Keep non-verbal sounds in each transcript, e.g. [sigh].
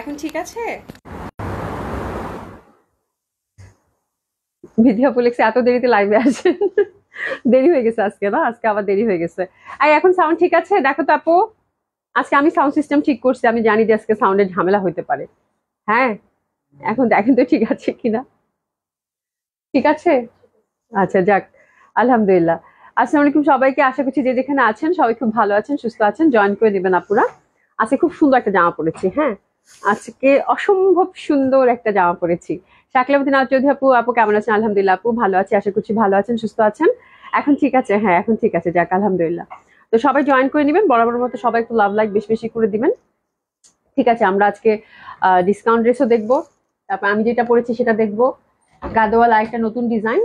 এখন ঠিক আছে বিদ্যা বলেছে এত দেরিতে লাইভে আসেন দেরি হয়ে গেছে আজকে না আজকে আবার দেরি হয়ে গেছে আর এখন সাউন্ড ঠিক আছে দেখো তো আপু আজকে আমি সাউন্ড সিস্টেম ঠিক করছি আমি জানি যে আজকে সাউন্ডের ঝামেলা হইতে পারে হ্যাঁ এখন দেখেন তো ঠিক আছে কিনা ঠিক আছে আচ্ছা যাক আলহামদুলিল্লাহ আসসালাম আলাইকুম সবাইকে আশা করছি যে যেখানে আছেন সবাই খুব ভালো আছেন সুস্থ আছেন জয়েন করে নেবেন আপনারা আজকে খুব সুন্দর একটা জামা পড়েছি হ্যাঁ আজকে অসম্ভব সুন্দর একটা জামা পরেছি শাকলাবুদ্দিন নাথ আপু আপু কেমন আছেন আলহামদুলিল্লাহ আপু ভালো আছি আশা করছি ভালো আছেন সুস্থ আছেন এখন ঠিক আছে হ্যাঁ এখন ঠিক আছে যাক আলহামদুলিল্লাহ তো সবাই জয়েন করে নেবেন বরাবর মতো সবাই একটু লাভ লাইক বেশি বেশি করে দিবেন ঠিক আছে আমরা আজকে ডিসকাউন্ট ড্রেসও দেখবো তারপর আমি যেটা পরেছি সেটা দেখবো গাদোয়ালা একটা নতুন ডিজাইন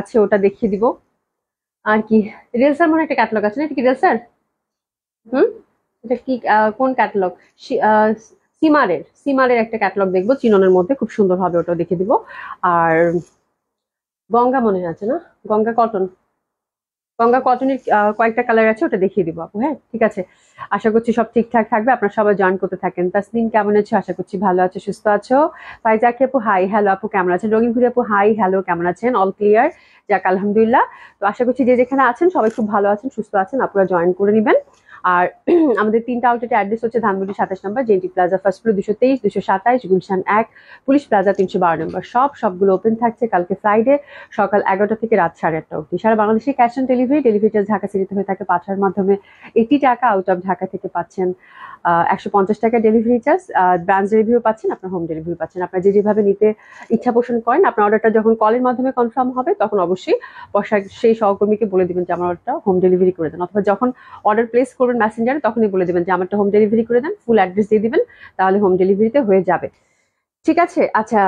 আছে ওটা দেখিয়ে দিব আর কি রেলসার মনে একটা ক্যাটলগ আছে না এটা কি রেলসার হুম এটা কি কোন ক্যাটলগ সিমারের সিমারের একটা ক্যাটলগ দেখবো চিননের মধ্যে খুব সুন্দর হবে ওটা দেখে দিব আর গঙ্গা মনে আছে না গঙ্গা কটন গঙ্গা কটনের কয়েকটা কালার আছে ওটা দেখিয়ে দিব আপু হ্যাঁ ঠিক আছে আশা করছি সব ঠিকঠাক থাকবে আপনারা সবাই জয়েন করতে থাকেন তাসলিম কেমন আছো আশা করছি ভালো আছো সুস্থ আছো ফাইজাকি আপু হাই হ্যালো আপু কেমন আছেন রঙিন ঘুরি আপু হাই হ্যালো কেমন আছেন অল ক্লিয়ার যাক আলহামদুলিল্লাহ তো আশা করছি যে যেখানে আছেন সবাই খুব ভালো আছেন সুস্থ আছেন আপনারা জয়েন করে নেবেন আর [clears throat] আমাদের তিনটা আউটলেটের অ্যাড্রেস হচ্ছে ধানমন্ডি সাতাশ নম্বর জেন্টি প্লাজা ফার্স্ট ফ্লোর দুশো তেইশ দুশো সাতাইশ গুলশান এক পুলিশ প্লাজা তিনশো বারো নম্বর সব সবগুলো ওপেন থাকছে কালকে ফ্রাইডে সকাল এগারোটা থেকে রাত সাড়ে আটটা অব্দি সারা বাংলাদেশে cash on delivery delivery charge Dhaka সিটিতে হয়ে থাকে পাঠার মাধ্যমে এটি টাকা আউট অফ ঢাকা থেকে পাচ্ছেন একশো পঞ্চাশ টাকা ডেলিভারি চার্জ ব্রাঞ্চ ডেলিভারিও পাচ্ছেন আপনার হোম ডেলিভারি পাচ্ছেন আপনার যে যেভাবে নিতে ইচ্ছা পোষণ করেন আপনার অর্ডারটা যখন কলের মাধ্যমে কনফার্ম হবে তখন অবশ্যই পয়সা সেই সহকর্মীকে বলে দেবেন যে আমার অর্ডারটা হোম ডেলিভারি করে দেন অথবা যখন অর্ডার প্লেস করবেন ম্যাসেঞ্জারে তখনই বলে দেবেন যে আমারটা হোম ডেলিভারি করে দেন ফুল অ্যাড্রেস দিয়ে দিবেন তাহলে হোম ডেলিভারিতে হয়ে যাবে ঠিক আছে আচ্ছা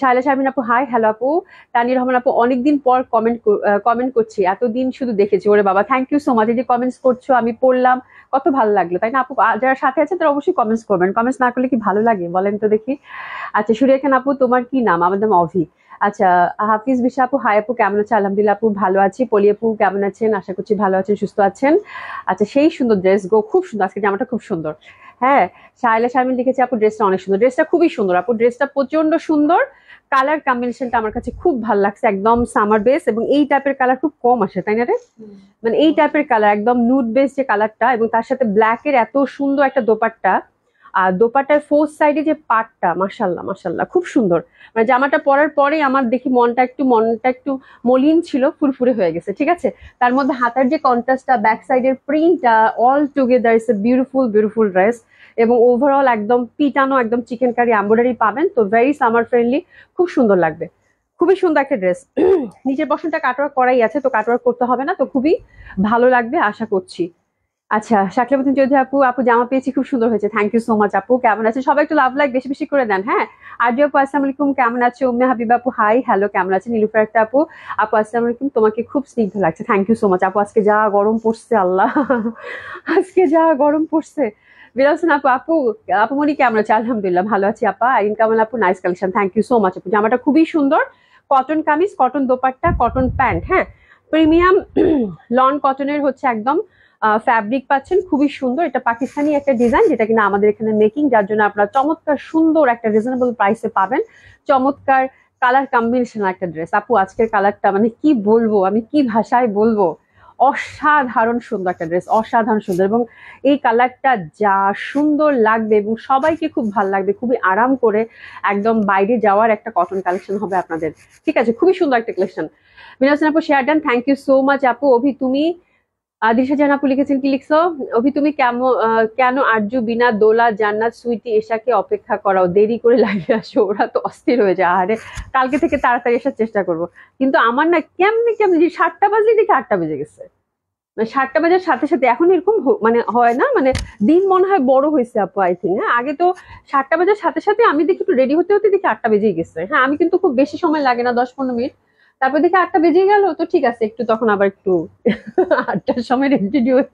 শায়লা শারমিন আপু হাই হ্যালো আপু তানি রহমান আপু অনেকদিন পর কমেন্ট কমেন্ট করছি এতদিন শুধু দেখেছি ওরে বাবা থ্যাংক ইউ সো মাচ এই যে কমেন্টস করছো আমি পড়লাম কত ভালো লাগলো তাই না আপু যারা সাথে আছে তারা অবশ্যই কমেন্টস করবেন কমেন্টস না করলে কি ভালো লাগে বলেন তো দেখি আচ্ছা সুরিয়া খান আপু তোমার কি নাম আমার নাম অভি আচ্ছা হাফিজ বিশা আপু হাই আপু কেমন আছে আলহামদুলিল্লাহ আপু ভালো আছি পলি আপু কেমন আছেন আশা করছি ভালো আছেন সুস্থ আছেন আচ্ছা সেই সুন্দর ড্রেস গো খুব সুন্দর আজকে জামাটা খুব সুন্দর হ্যাঁ শায়লা শারমিন লিখেছে আপু ড্রেসটা অনেক সুন্দর ড্রেসটা খুবই সুন্দর আপু ড্রেসটা প্রচন্ড সুন্দর কালার কম্বিনেশনটা আমার কাছে খুব ভালো লাগছে একদম সামার বেস এবং এই টাইপের কালার খুব কম আসে তাই না রে মানে এই টাইপের কালার একদম নুড বেস যে কালারটা এবং তার সাথে ব্ল্যাকের এত সুন্দর একটা দোপাট্টা আর দোপাটায় ফোর সাইডে যে পাটটা মাসাল্লাহ মাসাল্লাহ খুব সুন্দর মানে জামাটা পরার পরে আমার দেখি মনটা একটু মনটা একটু মলিন ছিল ফুরফুরে হয়ে গেছে ঠিক আছে তার মধ্যে হাতার যে কন্ট্রাস্টটা ব্যাক সাইডের প্রিন্টটা all together is a beautiful beautiful dress এবং ওভারঅল একদম পিটানো একদম চিকেন কারি এম্ব্রয়ডারি পাবেন তো ভেরি সামার ফ্রেন্ডলি খুব সুন্দর লাগবে খুবই সুন্দর একটা ড্রেস [clears throat] নিচের পশনটা কাটওয়ার্ক করাই আছে তো কাটওয়ার্ক করতে হবে না তো খুবই ভালো লাগবে আশা করছি আচ্ছা শাকলাবুদ্দিন চৌধুরী আপু আপু জামা পেয়েছি খুব সুন্দর হয়েছে থ্যাংক ইউ সো মাচ আপু কেমন আছে সবাই একটু লাভ লাইক বেশি বেশি করে দেন হ্যাঁ যে আপু আসসালাম আলাইকুম কেমন আছে উম্মে হাবিব আপু হাই হ্যালো কেমন আছে নীলুফার একটা আপু আপু আসসালাম আলাইকুম তোমাকে খুব স্নিগ্ধ লাগছে থ্যাংক ইউ সো মাচ আপু আজকে যা গরম পড়ছে আল্লাহ আজকে যা গরম পড়ছে বিরাসন আপু আপু আপু মনি কেমন আছে আলহামদুলিল্লাহ ভালো আছি আপা আইন কামাল আপু nice collection thank you so much আপু জামাটা খুবই সুন্দর cotton kameez cotton dupatta cotton pant হ্যাঁ প্রিমিয়াম লন কটনের হচ্ছে একদম ফ্যাব্রিক পাচ্ছেন খুবই সুন্দর এটা পাকিস্তানি একটা ডিজাইন যেটা কিনা আমাদের এখানে মেকিং যার জন্য আপনারা চমৎকার সুন্দর একটা রিজনেবল প্রাইসে পাবেন চমৎকার কালার কম্বিনেশন একটা ড্রেস আপু আজকের কালারটা মানে কি বলবো আমি কি ভাষায় বলবো অসাধারণ সুন্দর একটা ড্রেস অসাধারণ সুন্দর এবং এই কালারটা যা সুন্দর লাগবে এবং সবাইকে খুব ভাল লাগবে খুবই আরাম করে একদম বাইরে যাওয়ার একটা কটন কালেকশন হবে আপনাদের ঠিক আছে খুবই সুন্দর একটা কালেকশন মিনাসন আপু share done thank you so much আপু অভি তুমি দিশা জান লিখেছেন কি লিখছো অভি তুমি কেমন কেন আরজু বিনা দোলা জান্নাত সুইটি এশাকে অপেক্ষা করাও দেরি করে লাগিয়ে আসো ওরা তো অস্থির হয়ে যায় আরে কালকে থেকে তাড়াতাড়ি আসার চেষ্টা করব কিন্তু আমার না কেমনি কেমনি সাতটা বাজলে দেখি আটটা বেজে গেছে মানে সাতটা বাজার সাথে সাথে এখন এরকম মানে হয় না মানে দিন মনে হয় বড় হয়েছে আপু আই থিঙ্ক হ্যাঁ আগে তো সাতটা বাজার সাথে সাথে আমি দেখি একটু রেডি হতে হতে দেখি আটটা বেজেই গেছে হ্যাঁ আমি কিন্তু খুব বেশি সময় লাগে না দশ পনেরো মিনিট তারপর দেখি আটটা বেজে গেল তো ঠিক আছে একটু তখন আবার একটু [laughs] আটটার সময় রেডি হয়ে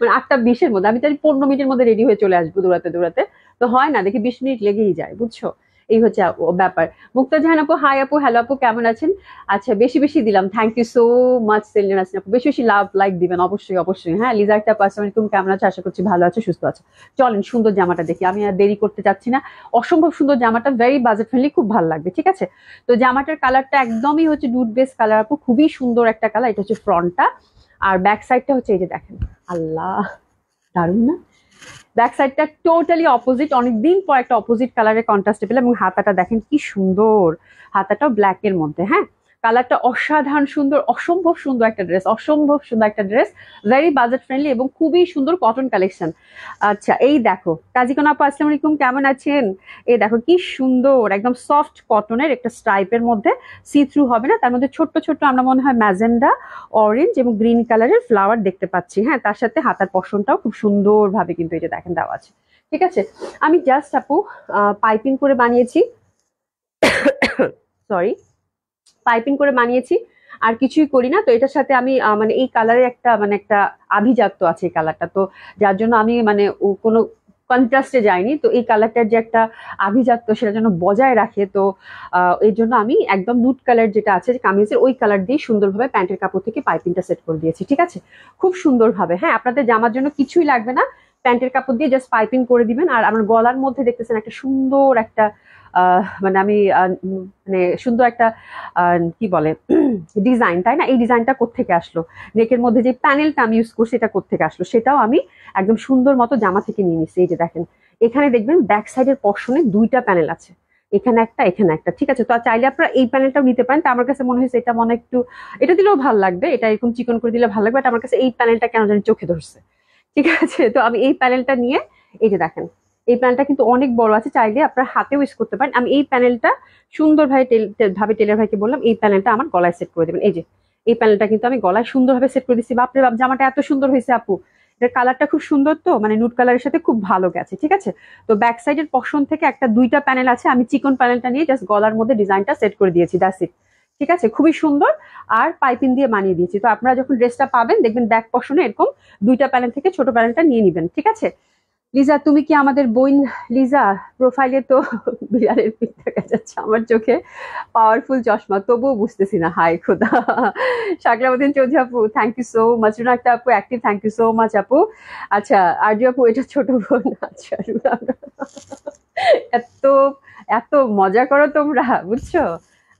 মানে আটটা বিশের মধ্যে আমি তাই পনেরো মিনিটের মধ্যে রেডি হয়ে চলে আসবো দৌড়াতে দৌড়াতে তো হয় না দেখি বিশ মিনিট লেগেই যায় বুঝছো এই হচ্ছে ব্যাপার মুক্তা জাহান আপু হাই আপু হ্যালো আপু কেমন আছেন আচ্ছা বেশি বেশি দিলাম thank you so much Selin আছেন আপু বেশি বেশি লাভ লাইক দিবেন অবশ্যই অবশ্যই হ্যাঁ লিজার একটা তুমি কেমন আছো আশা করছি ভালো আছো সুস্থ আছো চলেন সুন্দর জামাটা দেখি আমি আর দেরি করতে চাচ্ছি না অসম্ভব সুন্দর জামাটা ভেরি বাজেট ফ্রেন্ডলি খুব ভালো লাগবে ঠিক আছে তো জামাটার কালারটা একদমই হচ্ছে ডুড বেস কালার আপু খুবই সুন্দর একটা কালার এটা হচ্ছে ফ্রন্টটা আর ব্যাক সাইডটা হচ্ছে এই যে দেখেন আল্লাহ দারুণ না ব্যাক সাইডটা টোটালি অপোজিট অনেকদিন পর একটা অপোজিট কালারের কন্ট্রাস্টে পেলাম এবং হাতাটা দেখেন কি সুন্দর হাতাটাও ব্ল্যাকের মধ্যে হ্যাঁ কালারটা অসাধারণ সুন্দর অসম্ভব সুন্দর একটা ড্রেস অসম্ভব সুন্দর একটা ড্রেস ভেরি বাজেট ফ্রেন্ডলি এবং খুবই সুন্দর কটন কালেকশন আচ্ছা এই দেখো কাজিকন আপা আসসালাম আলাইকুম কেমন আছেন এই দেখো কি সুন্দর একদম সফট কটনের একটা স্ট্রাইপের মধ্যে সি থ্রু হবে না তার মধ্যে ছোট্ট ছোট্ট আমরা মনে হয় ম্যাজেন্ডা অরেঞ্জ এবং গ্রিন কালারের ফ্লাওয়ার দেখতে পাচ্ছি হ্যাঁ তার সাথে হাতার পশনটাও খুব সুন্দরভাবে কিন্তু এটা দেখেন দেওয়া আছে ঠিক আছে আমি জাস্ট আপু পাইপিং করে বানিয়েছি সরি [coughs] পাইপিং করে বানিয়েছি আর কিছুই করি না তো এটার সাথে আমি মানে এই কালারের একটা মানে একটা আভিজাত্য আছে এই কালারটা তো যার জন্য আমি মানে কোনো কন্ট্রাস্টে যায়নি তো এই কালারটার যে একটা আভিজাত্য সেটা যেন বজায় রাখে তো এর জন্য আমি একদম নুট কালার যেটা আছে কামিজের ওই কালার দিয়ে সুন্দরভাবে প্যান্টের কাপড় থেকে পাইপিংটা সেট করে দিয়েছি ঠিক আছে খুব সুন্দরভাবে হ্যাঁ আপনাদের জামার জন্য কিছুই লাগবে না প্যান্টের কাপড় দিয়ে জাস্ট পাইপিং করে দিবেন আর আমার গলার মধ্যে দেখতেছেন একটা সুন্দর একটা মানে আমি মানে সুন্দর একটা কি বলে ডিজাইন [clears throat] তাই না এই ডিজাইনটা কোথেকে আসলো নেকের মধ্যে যে প্যানেলটা আমি ইউজ করছি এটা কোথেকে আসলো সেটাও আমি একদম সুন্দর মতো জামা থেকে নিয়ে নিচ্ছি এই যে দেখেন এখানে দেখবেন ব্যাক সাইডের পশনে দুইটা প্যানেল আছে এখানে একটা এখানে একটা ঠিক আছে তো চাইলে আপনারা এই প্যানেলটাও নিতে পারেন তো আমার কাছে মনে হয়েছে এটা মনে একটু এটা দিলেও ভালো লাগবে এটা এরকম চিকন করে দিলে ভালো লাগবে আমার কাছে এই প্যানেলটা কেন জানি চোখে ধরছে ঠিক আছে তো আমি এই প্যানেলটা নিয়ে এই যে দেখেন এই প্যানেলটা কিন্তু অনেক বড় আছে চাইলে আপনার হাতেও ইউজ করতে পারেন আমি এই প্যানেলটা সুন্দরভাবে ভাবে টেলার ভাইকে বললাম এই প্যানেলটা আমার গলায় সেট করে দেবেন এই যে এই প্যানেলটা কিন্তু আমি গলায় সুন্দরভাবে সেট করে দিচ্ছি বাপরে বাপ জামাটা এত সুন্দর হয়েছে আপু এটার কালারটা খুব সুন্দর তো মানে নুট কালারের সাথে খুব ভালো গেছে ঠিক আছে তো ব্যাক সাইডের পশন থেকে একটা দুইটা প্যানেল আছে আমি চিকন প্যানেলটা নিয়ে জাস্ট গলার মধ্যে ডিজাইনটা সেট করে দিয়েছি দ্যাটস ইট ঠিক আছে খুবই সুন্দর আর পাইপিং দিয়ে বানিয়ে দিয়েছি তো আপনারা যখন ড্রেসটা পাবেন দেখবেন ব্যাক পশনে এরকম দুইটা প্যানেল থেকে ছোট প্যানেলটা নিয়ে নেবেন ঠিক আছে লিজা তুমি কি আমাদের বইন লিজা প্রোফাইলে তো [laughs] বিড়ালের পিঠ দেখা যাচ্ছে আমার চোখে পাওয়ারফুল চশমা তবুও বুঝতেছি না হাই খোদা শাকলাবুদ্দিন চৌধুরী আপু thank you so much Runa একটা আপু active thank you so much আপু আচ্ছা আর আর্য আপু এটা ছোট বোন আচ্ছা রুনা এত এত মজা করো তোমরা বুঝছো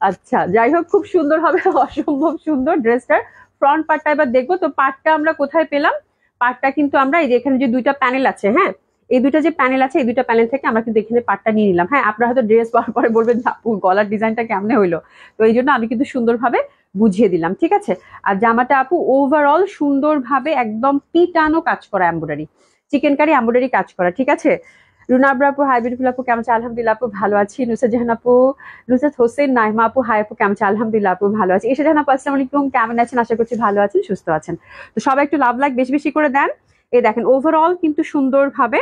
আচ্ছা যাই হোক খুব সুন্দর হবে অসম্ভব সুন্দর ড্রেসটার ফ্রন্ট পার্টটা এবার দেখবো তো পার্টটা আমরা কোথায় পেলাম পার্টটা কিন্তু আমরা এই যে এখানে যে দুইটা প্যানেল আছে হ্যাঁ এই দুইটা যে প্যানেল আছে এই দুইটা প্যানেল থেকে আমরা কিন্তু এখানে পার্টটা নিয়ে নিলাম হ্যাঁ আপনারা হয়তো ড্রেস পাওয়ার পরে বলবেন আপু গলার ডিজাইনটা কেমনে হইলো তো এই জন্য আমি কিন্তু সুন্দরভাবে বুঝিয়ে দিলাম ঠিক আছে আর জামাটা আপু ওভারঅল সুন্দরভাবে একদম পিটানো কাজ করা এম্ব্রয়ডারি চিকেন কারি এম্ব্রয়ডারি কাজ করা ঠিক আছে রুনা আপু হাই বিউটিফুল আপু কেমন আছে আলহামদুলিল্লাহ আপু ভালো আছি নুসরাত জাহান আপু নুসরাত হোসেন নাইমা আপু হাই আপু কেমন আছে আলহামদুলিল্লাহ আপু ভালো আছি এসে জাহান আপু আলাইকুম কেমন আছেন আশা করছি ভালো আছেন সুস্থ আছেন তো সবাই একটু লাভ লাইক বেশি বেশি করে দেন এই দেখেন ওভারঅল কিন্তু সুন্দরভাবে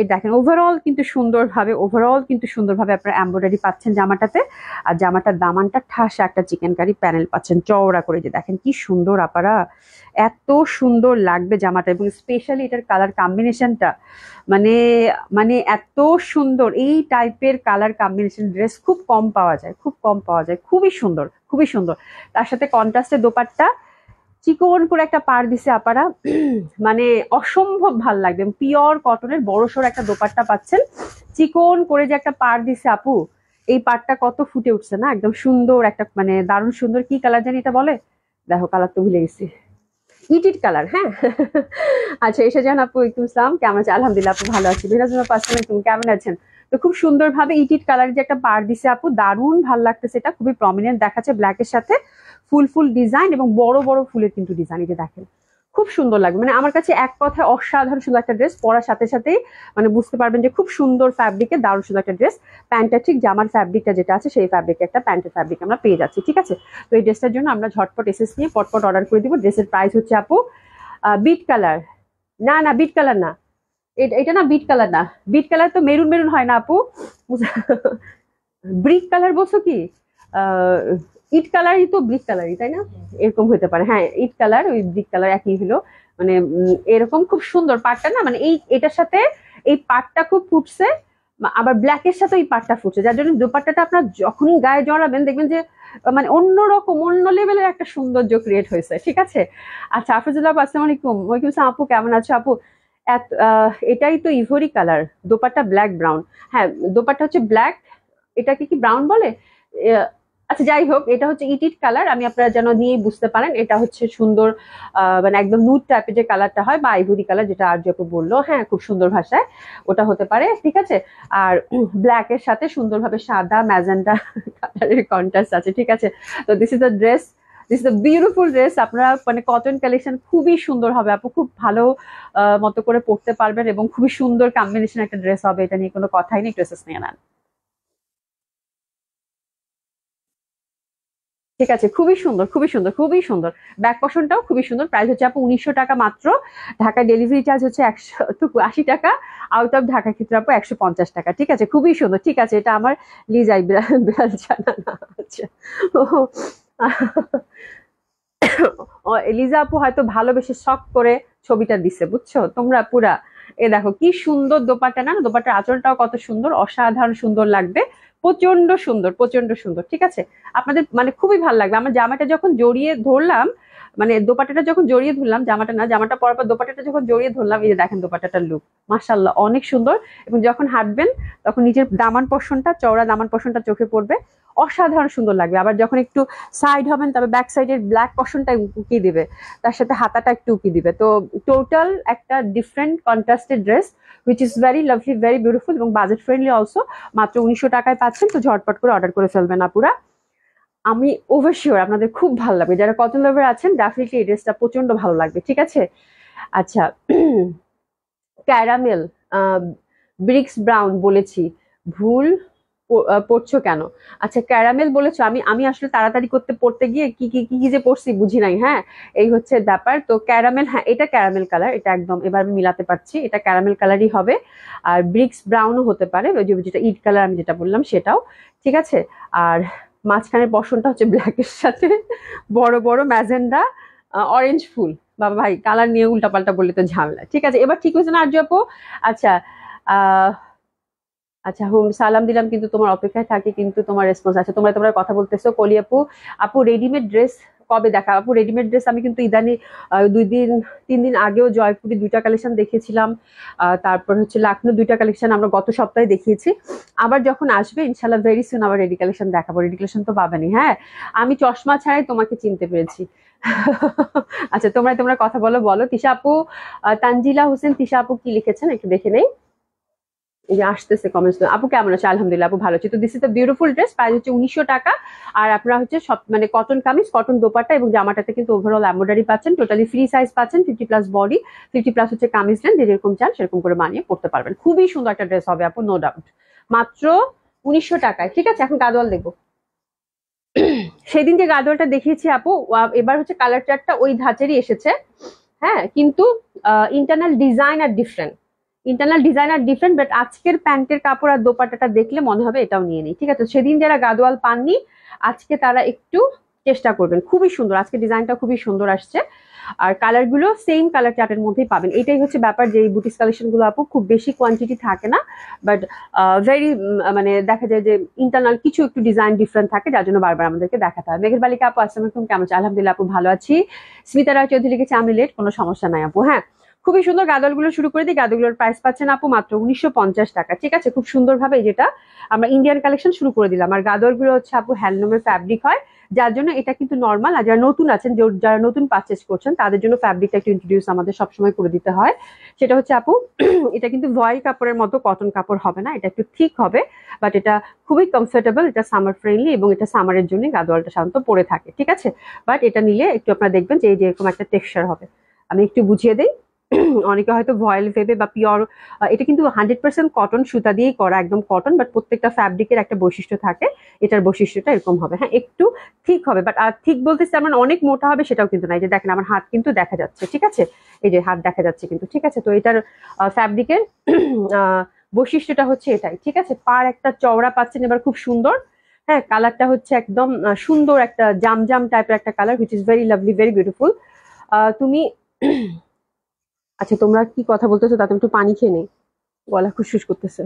এই দেখেন ওভারঅল কিন্তু সুন্দরভাবে ওভারঅল কিন্তু সুন্দরভাবে আপনারা এম্ব্রয়ডারি পাচ্ছেন জামাটাতে আর জামাটার দামানটা ঠাসা একটা চিকেন কারি প্যানেল পাচ্ছেন চওড়া করে যে দেখেন কি সুন্দর আপারা এত সুন্দর লাগবে জামাটা এবং স্পেশালি এটার কালার কম্বিনেশনটা মানে মানে এত সুন্দর এই টাইপের কালার কম্বিনেশন ড্রেস খুব কম পাওয়া যায় খুব কম পাওয়া যায় খুবই সুন্দর খুবই সুন্দর তার সাথে কন্ট্রাস্টের দোপাট্টা চিকন করে একটা পার দিছে আপারা মানে অসম্ভব ভাল লাগবে পিওর কটনের বড়সড় একটা দোপারটা পাচ্ছেন চিকন করে যে একটা পার দিছে আপু এই পারটা কত ফুটে উঠছে না একদম সুন্দর একটা মানে দারুণ সুন্দর কি কালার জানি এটা বলে দেখো কালার তো ভুলে গেছি ইটির কালার হ্যাঁ আচ্ছা এসে যান আপু একটু সালাম কেমন আছে আলহামদুলিল্লাহ আপু ভালো আছি বিরাজমা পাসলাম তুমি কেমন আছেন তো খুব সুন্দরভাবে ইটিট কালার যে একটা পার দিছে আপু দারুণ ভাল লাগতেছে এটা খুবই প্রমিনেন্ট দেখাচ্ছে ব্ল্যাকের সাথে ফুল ফুল ডিজাইন এবং বড় বড় ফুলের কিন্তু ডিজাইন এটা দেখেন খুব সুন্দর লাগবে মানে আমার কাছে এক কথায় অসাধারণ সুন্দর একটা ড্রেস পরার সাথে সাথেই মানে বুঝতে পারবেন যে খুব সুন্দর ফ্যাব্রিকে দারুণ সুন্দর একটা ড্রেস প্যান্টটা ঠিক জামার ফ্যাব্রিকটা যেটা আছে সেই ফ্যাব্রিকে একটা প্যান্টের ফ্যাব্রিক আমরা পেয়ে যাচ্ছি ঠিক আছে তো এই ড্রেসটার জন্য আমরা ঝটপট এসেস নিয়ে পটপট অর্ডার করে দিব ড্রেসের প্রাইস হচ্ছে আপু বিট কালার না না বিট কালার না এটা না বিট কালার না বিট কালার তো মেরুন মেরুন হয় না আপু ব্রিক কালার বলছো কি ইট কালারই তো ব্রিক কালারই তাই না এরকম হতে পারে হ্যাঁ ইট কালার ওই ব্রিক কালার একই হলো মানে এরকম খুব সুন্দর পাটটা না মানে এই এটার সাথে এই পাটটা খুব ফুটছে আবার ব্ল্যাকের সাথে এই পাটটা ফুটছে যার জন্য দুপাটটা আপনার যখনই গায়ে জড়াবেন দেখবেন যে মানে অন্যরকম অন্য লেভেলের একটা সৌন্দর্য ক্রিয়েট হয়েছে ঠিক আছে আচ্ছা আফিজুল্লাহ আসসালাম আলাইকুম ওয়াইকুম আপু কেমন আছো আপু এত এটাই তো every colour dupatta black brown হ্যাঁ দোপাট্টা হচ্ছে ব্ল্যাক এটাকে কি ব্রাউন বলে আচ্ছা যাই হোক এটা হচ্ছে ইটিট কালার আমি আপনারা যেন নিয়ে বুঝতে পারেন এটা হচ্ছে সুন্দর মানে একদম নুট টাইপের যে কালারটা হয় বা আইভরি কালার যেটা আর যাকে বললো হ্যাঁ খুব সুন্দর ভাষায় ওটা হতে পারে ঠিক আছে আর ব্ল্যাকের সাথে সুন্দরভাবে সাদা ম্যাজেন্ডা কালারের কন্ট্রাস্ট আছে ঠিক আছে তো this is the dress this the beautiful dress আপনারা মানে কটন কালেকশন খুবই সুন্দর হবে আপু খুব ভালো মতো করে পড়তে পারবেন এবং খুবই সুন্দর কম্বিনেশন একটা ড্রেস হবে এটা নিয়ে কোনো কথাই নেই ড্রেসেস নিয়ে নেন ঠিক আছে খুবই সুন্দর খুবই সুন্দর খুবই সুন্দর ব্যাক পশনটাও খুবই সুন্দর প্রাইস হচ্ছে আপু উনিশশো টাকা মাত্র ঢাকায় ডেলিভারি চার্জ হচ্ছে একশো আশি টাকা আউট অফ ঢাকা ক্ষেত্রে আপু একশো পঞ্চাশ টাকা ঠিক আছে খুবই সুন্দর ঠিক আছে এটা আমার লিজাই আই বিড়াল জানা না আচ্ছা ও লিজা আপু হয়তো ভালোবেসে শখ করে ছবিটা দিছে বুঝছো তোমরা পুরা এ দেখো কি সুন্দর দোপাটা না দোপাটার আঁচলটাও কত সুন্দর অসাধারণ সুন্দর লাগবে প্রচন্ড সুন্দর প্রচন্ড সুন্দর ঠিক আছে আপনাদের মানে খুবই ভালো লাগবে আমার জামাটা যখন জড়িয়ে ধরলাম মানে দোপাটাটা যখন জড়িয়ে ধরলাম জামাটা না জামাটা পরার পর দোপাটাটা যখন জড়িয়ে ধরলাম এই যে দেখেন দোপাটাটার লুক মাসাল্লাহ অনেক সুন্দর এবং যখন হাঁটবেন তখন নিজের দামান পশনটা চওড়া দামান পশনটা চোখে পড়বে অসাধারণ সুন্দর লাগবে আবার যখন একটু সাইড হবেন তবে ব্যাক সাইডের ব্ল্যাক পশনটা উকি দিবে তার সাথে হাতাটা একটু উকি দিবে তো টোটাল একটা different contrasted dress which is very lovely very beautiful এবং বাজেট ফ্রেন্ডলি অলসো মাত্র উনিশশো টাকায় পাচ্ছেন তো ঝটপট করে অর্ডার করে ফেলবেন আপুরা আমি ওভারশিওর আপনাদের খুব ভালো লাগবে যারা কটন লাভার আছেন ডেফিনেটলি এই ড্রেসটা প্রচন্ড ভালো লাগবে ঠিক আছে আচ্ছা ক্যারামেল ব্রিক্স ব্রাউন বলেছি ভুল পড়ছো কেন আচ্ছা ক্যারামেল বলেছো আমি আমি আসলে তাড়াতাড়ি করতে পড়তে গিয়ে কি কি কি যে পড়ছি বুঝি নাই হ্যাঁ এই হচ্ছে ব্যাপার তো ক্যারামেল হ্যাঁ এটা ক্যারামেল কালার এটা একদম এবার আমি মিলাতে পারছি এটা ক্যারামেল কালারই হবে আর ব্রিক্স ব্রাউনও হতে পারে ওই যেটা ইট কালার আমি যেটা বললাম সেটাও ঠিক আছে আর মাঝখানের পশনটা হচ্ছে ব্ল্যাকের সাথে বড় বড় ম্যাজেন্ডা অরেঞ্জ ফুল বাবা ভাই কালার নিয়ে উল্টাপাল্টা বললে তো ঝামেলা ঠিক আছে এবার ঠিক হয়েছে না আর্য আচ্ছা আহ আচ্ছা হুম সালাম দিলাম কিন্তু তোমার অপেক্ষায় থাকি কিন্তু তোমার রেসপন্স আছে তোমরা তোমরা কথা বলতেছো কলি আপু আপু রেডিমেড ড্রেস কবে দেখা আপু রেডিমেড ড্রেস আমি কিন্তু ইদানি দুই দিন তিন দিন আগেও জয়পুরি দুইটা কালেকশন দেখেছিলাম তারপর হচ্ছে লাখনো দুইটা কালেকশন আমরা গত সপ্তাহে দেখিয়েছি আবার যখন আসবে ইনশাল্লাহ ভেরি সুন আবার রেডি কালেকশন দেখাবো রেডি কালেকশন তো পাবেনি হ্যাঁ আমি চশমা ছাড়াই তোমাকে চিনতে পেরেছি আচ্ছা তোমরা তোমরা কথা বলো বলো তিশা আপু তানজিলা হোসেন তিশা আপু কি লিখেছেন একটু দেখে নেই এই যে আসতেছে কমেন্টস আপু কেমন আছে আলহামদুলিল্লাহ আপু ভালো আছে তো this is the beautiful dress price হচ্ছে উনিশশো টাকা আর আপনারা হচ্ছে সব মানে কটন কামিজ কটন দোপাটা এবং জামাটাতে কিন্তু ওভারঅল এম্বয়ডারি পাচ্ছেন টোটালি ফ্রি সাইজ পাচ্ছেন fifty plus body fifty plus হচ্ছে কামিজ নেন যে যেরকম চান সেরকম করে মানিয়ে পড়তে পারবেন খুবই সুন্দর একটা ড্রেস হবে আপু নো ডাউট মাত্র উনিশশো টাকায় ঠিক আছে এখন গাদোয়াল দেখবো সেদিন যে গাদোয়ালটা দেখিয়েছি আপু এবার হচ্ছে কালার চারটা ওই ধাঁচেরই এসেছে হ্যাঁ কিন্তু ইন্টারনাল ডিজাইন আর different internal designer different but আজকের প্যান্টের কাপড় আর দোপাটাটা দেখলে মনে হবে এটাও নিয়ে নিই ঠিক আছে সেদিন যারা গাদোয়াল পাননি আজকে তারা একটু চেষ্টা করবেন খুবই সুন্দর আজকে ডিজাইনটা খুবই সুন্দর আসছে আর কালারগুলো সেম কালার চার্টের মধ্যেই পাবেন এটাই হচ্ছে ব্যাপার যে এই বুটিস কালেকশনগুলো আপু খুব বেশি কোয়ান্টিটি থাকে না বাট ভেরি মানে দেখা যায় যে ইন্টারনাল কিছু একটু ডিজাইন ডিফারেন্ট থাকে যার জন্য বারবার আমাদেরকে দেখাতে হয় মেঘের বালিকা আপু আসসালাম আলাইকুম কেমন আলহামদুলিল্লাহ আপু ভালো আছি স্মিতা রায় চৌধুরী লিখেছে আমি লেট কোনো সমস্যা নাই আপু হ্যাঁ খুবই সুন্দর গাদলগুলো শুরু করে দিই গাদলগুলোর প্রাইস পাচ্ছেন আপু মাত্র উনিশশো টাকা ঠিক আছে খুব সুন্দরভাবে যেটা আমরা ইন্ডিয়ান কালেকশন শুরু করে দিলাম আর গাদলগুলো হচ্ছে আপু হ্যান্ডলুমের ফ্যাব্রিক হয় যার জন্য এটা কিন্তু নর্মাল আর যারা নতুন আছেন যারা নতুন পারচেস করছেন তাদের জন্য ফ্যাব্রিকটা একটু ইন্ট্রোডিউস আমাদের সবসময় করে দিতে হয় সেটা হচ্ছে আপু [clears throat] এটা কিন্তু ভয় কাপড়ের মতো কটন কাপড় হবে না এটা একটু ঠিক হবে বাট এটা খুবই কমফোর্টেবল এটা সামার ফ্রেন্ডলি এবং এটা সামারের জন্য গাদোয়ালটা সাধারণত পরে থাকে ঠিক আছে বাট এটা নিলে একটু আপনারা দেখবেন যে এরকম একটা টেক্সচার হবে আমি একটু বুঝিয়ে দিই [clears throat] অনেকে হয়তো ভয়েল ভেবে বা পিওর এটা কিন্তু হান্ড্রেড পার্সেন্ট কটন সুতা দিয়েই করা একদম কটন বাট প্রত্যেকটা ফ্যাব্রিকের একটা বৈশিষ্ট্য থাকে এটার বৈশিষ্ট্যটা এরকম হবে হ্যাঁ একটু ঠিক হবে বাট আর ঠিক বলতেছি আমার অনেক মোটা হবে সেটাও কিন্তু না এই যে দেখেন আমার হাত কিন্তু দেখা যাচ্ছে ঠিক আছে এই যে হাত দেখা যাচ্ছে কিন্তু ঠিক আছে তো এটার ফ্যাব্রিকের [clears throat] বৈশিষ্ট্যটা হচ্ছে এটাই ঠিক আছে পার একটা চওড়া পাচ্ছেন এবার খুব সুন্দর হ্যাঁ কালারটা হচ্ছে একদম সুন্দর একটা জাম জাম টাইপের একটা colour which is very lovely very beautiful তুমি আচ্ছা তোমরা কি কথা বলতেছো তাতে একটু পানি খেয়ে নেই গলা খুশফুস করতেছে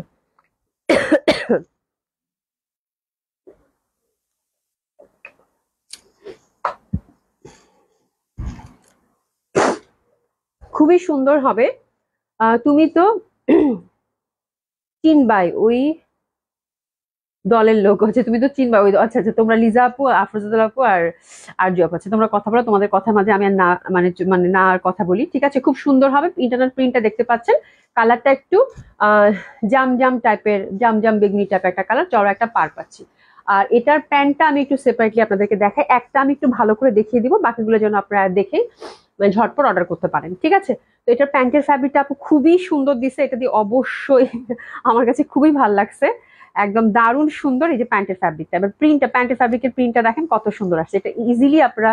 খুবই সুন্দর হবে তুমি তো চিনবাই ওই দলের লোক হচ্ছে তুমি তো চিনবা ওই আচ্ছা আচ্ছা তোমরা লিজা আপু আফরোজাদুল আপু আর আর জিও আছে আচ্ছা, তোমরা কথা বলো তোমাদের কথার মাঝে আমি আর না মানে মানে না আর কথা বলি ঠিক আছে খুব সুন্দর হবে ইন্টারনাল প্রিন্টটা দেখতে পাচ্ছেন কালারটা একটু জাম জাম টাইপের জাম জাম বেগুনি টাইপের একটা কালার চড়া একটা পার পাচ্ছি আর এটার প্যান্টটা আমি একটু সেপারেটলি আপনাদেরকে দেখাই একটা আমি একটু ভালো করে দেখিয়ে দিব বাকিগুলো যেন আপনারা দেখে মানে ঝটপট অর্ডার করতে পারেন ঠিক আছে তো এটার প্যান্টের ফ্যাব্রিকটা আপু খুবই সুন্দর দিছে এটা দিয়ে অবশ্যই [laughs] আমার কাছে খুবই ভালো লাগছে একদম দারুণ সুন্দর এই যে প্যান্টের ফ্যাব্রিকটা এবার প্রিন্টটা প্যান্টের ফ্যাব্রিকের প্রিন্টটা দেখেন কত সুন্দর আসছে এটা ইজিলি আপনারা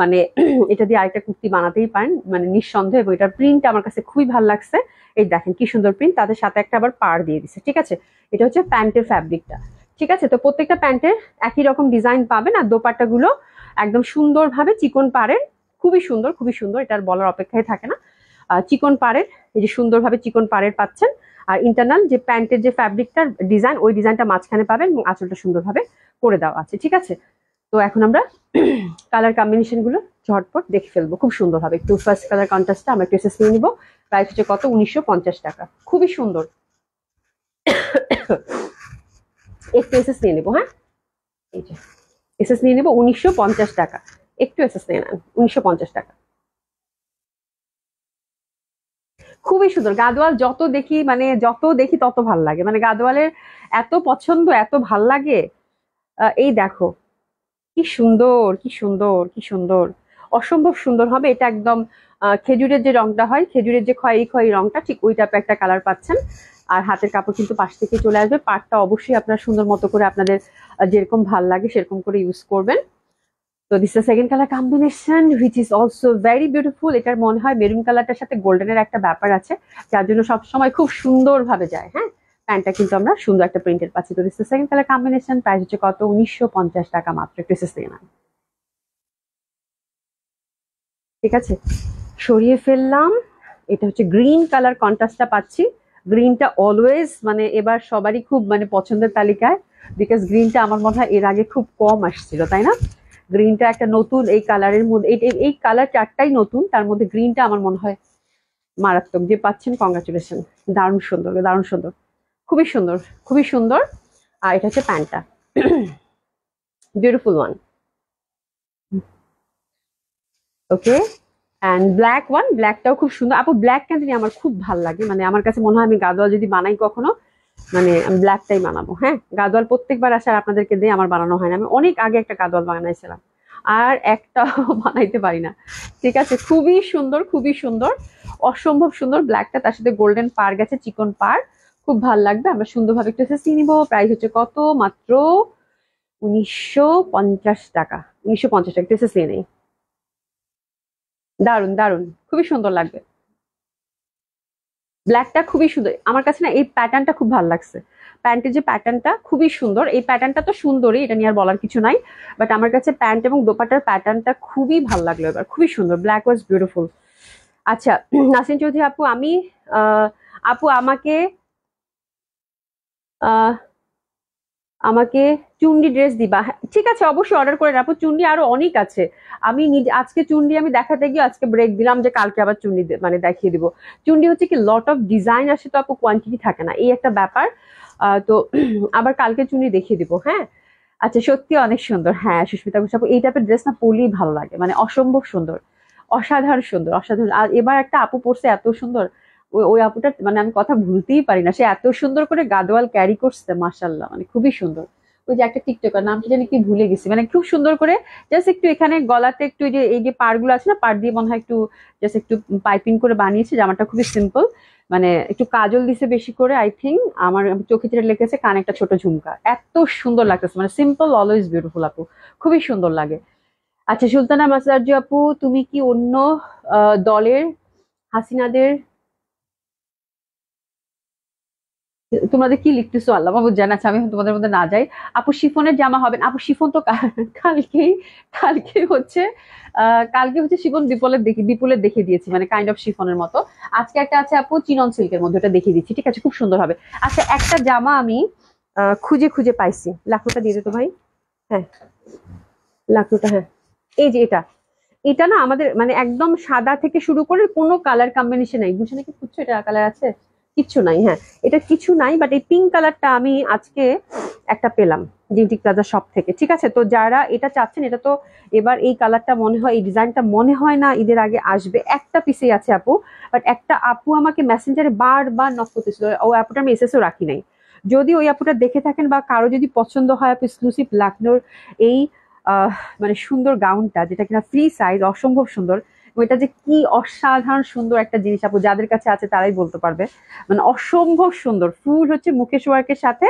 মানে [clears throat] এটা দিয়ে আরেকটা কুর্তি বানাতেই পারেন মানে নিঃসন্দেহে এবং এটার প্রিন্ট আমার কাছে খুবই ভালো লাগছে এই দেখেন কি সুন্দর প্রিন্ট তাদের সাথে একটা আবার পার দিয়ে দিচ্ছে ঠিক আছে এটা হচ্ছে প্যান্টের ফ্যাব্রিকটা ঠিক আছে তো প্রত্যেকটা প্যান্টের একই রকম ডিজাইন পাবেন আর গুলো একদম সুন্দরভাবে চিকন পারের খুবই সুন্দর খুবই সুন্দর এটার বলার অপেক্ষায় থাকে না চিকন পাড়ের এই যে সুন্দরভাবে চিকন পাড়ের পাচ্ছেন আর ইন্টারনাল যে প্যান্টের যে ফ্যাব্রিকটার ডিজাইন ওই ডিজাইনটা মাঝখানে পাবেন এবং আঁচলটা সুন্দরভাবে করে দেওয়া আছে ঠিক আছে তো এখন আমরা কালার [clears throat] কম্বিনেশনগুলো ঝটপট দেখে ফেলবো খুব সুন্দর হবে একটু ফার্স্ট কালার কন্ট্রাস্টটা আমরা একটু নিয়ে নিব প্রাইস হচ্ছে কত উনিশশো টাকা খুবই সুন্দর [coughs] একটু এসেস নিয়ে নেবো হ্যাঁ এই যে এসএস নিয়ে নেবো উনিশশো টাকা একটু এসেস নিয়ে নেন উনিশশো টাকা খুবই সুন্দর গাদোয়াল যত দেখি মানে যত দেখি তত ভাল লাগে মানে গাদোয়ালের এত পছন্দ এত ভাল লাগে এই দেখো কি সুন্দর কি সুন্দর কি সুন্দর অসম্ভব সুন্দর হবে এটা একদম খেজুরের যে রংটা হয় খেজুরের যে খয়েরি খয়েরি রংটা ঠিক ওই টাইপের একটা কালার পাচ্ছেন আর হাতের কাপড় কিন্তু পাশ থেকে চলে আসবে পাটটা অবশ্যই আপনার সুন্দর মতো করে আপনাদের যেরকম ভাল লাগে সেরকম করে ইউজ করবেন তো this the second colour combination which is also very beautiful এটার মনে হয় মেরুন কালারটার সাথে গোল্ডেনের একটা ব্যাপার আছে যার জন্য সবসময় খুব সুন্দরভাবে যায় হ্যাঁ প্যান্টটা কিন্তু আমরা সুন্দর একটা প্রিন্টের পাচ্ছি তো this the second colour combination price হচ্ছে কত উনিশশো টাকা মাত্র একটু ঠিক আছে সরিয়ে ফেললাম এটা হচ্ছে গ্রিন কালার কন্ট্রাস্টটা পাচ্ছি গ্রিনটা অলওয়েজ মানে এবার সবারই খুব মানে পছন্দের তালিকায় বিকজ গ্রিনটা আমার মনে হয় এর আগে খুব কম আসছিল তাই না গ্রিনটা একটা নতুন এই কালারের মধ্যে এই কালার চারটাই নতুন তার মধ্যে গ্রিনটা আমার মনে হয় মারাত্মক যে পাচ্ছেন কংগ্রাচুলেশন দারুণ সুন্দর দারুণ সুন্দর খুবই সুন্দর খুবই সুন্দর আর এটা হচ্ছে প্যান্টটা beautiful one okay and black one ব্ল্যাকটাও খুব সুন্দর আপু ব্ল্যাক ক্যান্ডি আমার খুব ভালো লাগে মানে আমার কাছে মনে হয় আমি গাদোয়া যদি বানাই কখনো মানে আমি ব্ল্যাকটাই বানাবো হ্যাঁ গাদোয়াল প্রত্যেকবার আসার আপনাদেরকে দিয়ে আমার বানানো হয় না আমি অনেক আগে একটা গাদোয়াল বানাইছিলাম আর একটা [laughs] বানাইতে পারি না ঠিক আছে খুবই সুন্দর খুবই সুন্দর অসম্ভব সুন্দর ব্ল্যাকটা তার সাথে গোল্ডেন পার গেছে চিকন পার খুব ভাল লাগবে আমরা সুন্দরভাবে একটু এসে নিবো প্রাইস হচ্ছে কত মাত্র উনিশশো টাকা উনিশশো পঞ্চাশ টাকা একটু এসে নেই দারুন দারুন খুবই সুন্দর লাগবে ব্ল্যাকটা খুবই সুন্দর আমার কাছে না এই প্যাটার্নটা খুব ভালো লাগছে প্যান্টের যে প্যাটার্নটা খুবই সুন্দর এই প্যাটার্নটা তো সুন্দরই এটা নিয়ে আর বলার কিছু নাই বাট আমার কাছে প্যান্ট এবং দোপাটার প্যাটার্নটা খুবই ভালো লাগলো এবার খুবই সুন্দর ব্ল্যাক ওয়াজ বিউটিফুল আচ্ছা [clears throat] নাসিন চৌধুরী আপু আমি আপু আমাকে আহ আমাকে চুন্ডি ড্রেস দিবা হ্যাঁ, ঠিক আছে অবশ্যই অর্ডার করে রাখো চুন্ডি আরো অনেক আছে আমি আজকে চুন্ডি আমি দেখাতে গিয়ে আজকে ব্রেক দিলাম যে কালকে আবার চুন্ডি মানে দেখিয়ে দিব চুন্ডি হচ্ছে কি লট অফ ডিজাইন আসে তো আপু কোয়ান্টিটি থাকে না এই একটা ব্যাপার তো [clears throat] আবার কালকে চুন্ডি দেখিয়ে দিব হ্যাঁ আচ্ছা সত্যি অনেক সুন্দর হ্যাঁ সুস্মিতা ঘোষ আপু এই টাইপের ড্রেস না পরলেই ভালো লাগে মানে অসম্ভব সুন্দর অসাধারণ সুন্দর অসাধারণ আর এবার একটা আপু পরছে এত সুন্দর ওই আপুটা মানে আমি কথা ভুলতেই পারি না সে এত সুন্দর করে গাদোয়াল ক্যারি করছে মাসাল্লাহ মানে খুবই সুন্দর ওই যে একটা টিকটকার নাম জানি কি ভুলে গেছি মানে খুব সুন্দর করে জাস্ট একটু এখানে গলাতে একটু যে এই যে পাড়গুলো আছে না পাড় দিয়ে মনে হয় একটু জাস্ট একটু পাইপিং করে বানিয়েছে জামাটা খুবই সিম্পল মানে একটু কাজল দিছে বেশি করে আই থিঙ্ক আমার চোখে চেটে লেগেছে কানে একটা ছোট ঝুমকা এত সুন্দর লাগতেছে মানে সিম্পল অলওয়েজ বিউটিফুল আপু খুবই সুন্দর লাগে আচ্ছা সুলতানা মাসার্জি আপু তুমি কি অন্য দলের হাসিনাদের তোমাদের কি লিখতেছো আল্লাহ বাবু জানাচ্ছে আমি তোমাদের মধ্যে না যাই আপু শিফনের জামা হবে আপু শিফন তো কালকেই কালকে হচ্ছে কালকে হচ্ছে শিফন বিপুলের দেখি বিপুলের দেখিয়ে দিয়েছি মানে কাইন্ড অফ শিফনের মতো আজকে একটা আছে আপু চিনন সিল্কের মধ্যে ওটা দেখিয়ে দিচ্ছি ঠিক আছে খুব সুন্দর হবে আচ্ছা একটা জামা আমি খুঁজে খুঁজে পাইছি লাখোটা দিয়ে দেবো ভাই হ্যাঁ লাখোটা হ্যাঁ এই যে এটা এটা না আমাদের মানে একদম সাদা থেকে শুরু করে কোনো কালার কম্বিনেশন নাই বুঝে নাকি খুঁজছো এটা কালার আছে কিছু নাই হ্যাঁ এটা কিছু নাই বাট এই পিঙ্ক কালারটা আমি আজকে একটা পেলাম জিন্টিক প্লাজা শপ থেকে ঠিক আছে তো যারা এটা চাচ্ছেন এটা তো এবার এই কালারটা মনে হয় এই ডিজাইনটা মনে হয় না ঈদের আগে আসবে একটা পিসেই আছে আপু বাট একটা আপু আমাকে মেসেঞ্জারে বারবার নক করতেছিল ও আপুটা আমি এসএসও রাখি নাই যদি ওই আপুটা দেখে থাকেন বা কারো যদি পছন্দ হয় আপু এক্সক্লুসিভ লাকনোর এই মানে সুন্দর গাউনটা যেটা কিনা ফ্রি সাইজ অসম্ভব সুন্দর ওইটা যে কি অসাধারণ সুন্দর একটা জিনিস আপু যাদের কাছে আছে তারাই বলতে পারবে মানে অসম্ভব সুন্দর ফুল হচ্ছে মুকেশ ওয়ার্কের সাথে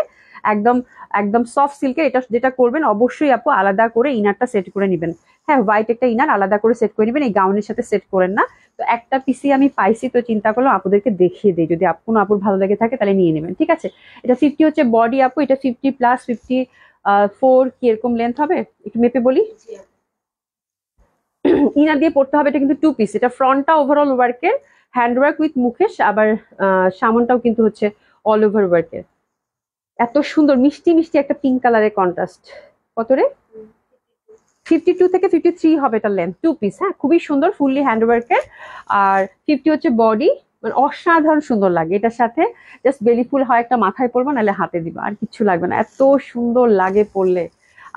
একদম একদম সফট সিল্কের এটা যেটা করবেন অবশ্যই আপু আলাদা করে ইনারটা সেট করে নেবেন হ্যাঁ হোয়াইট একটা ইনার আলাদা করে সেট করে নেবেন এই গাউনের সাথে সেট করেন না তো একটা পিসি আমি পাইছি তো চিন্তা করলাম আপুদেরকে দেখিয়ে দিই যদি কোনো আপুর ভালো লেগে থাকে তাহলে নিয়ে নেবেন ঠিক আছে এটা ফিফটি হচ্ছে বডি আপু এটা ফিফটি প্লাস ফিফটি ফোর কিরকম এরকম লেন্থ হবে একটু মেপে বলি ইনার দিয়ে পড়তে হবে এটা কিন্তু টু পিস এটা ফ্রন্টটা ওভারঅল ওয়ার্কের হ্যান্ডওয়ার্ক উইথ মুখেশ আবার সামনটাও কিন্তু হচ্ছে অল ওভার ওয়ার্কের এত সুন্দর মিষ্টি মিষ্টি একটা পিঙ্ক কালারের কন্ট্রাস্ট কত রে ফিফটি টু থেকে ফিফটি থ্রি হবে এটা লেন্থ টু পিস হ্যাঁ খুবই সুন্দর ফুললি হ্যান্ডওয়ার্কের আর ফিফটি হচ্ছে বডি মানে অসাধারণ সুন্দর লাগে এটার সাথে জাস্ট বেলি ফুল হয় একটা মাথায় পরবো নাহলে হাতে দিবা আর কিছু লাগবে না এত সুন্দর লাগে পরলে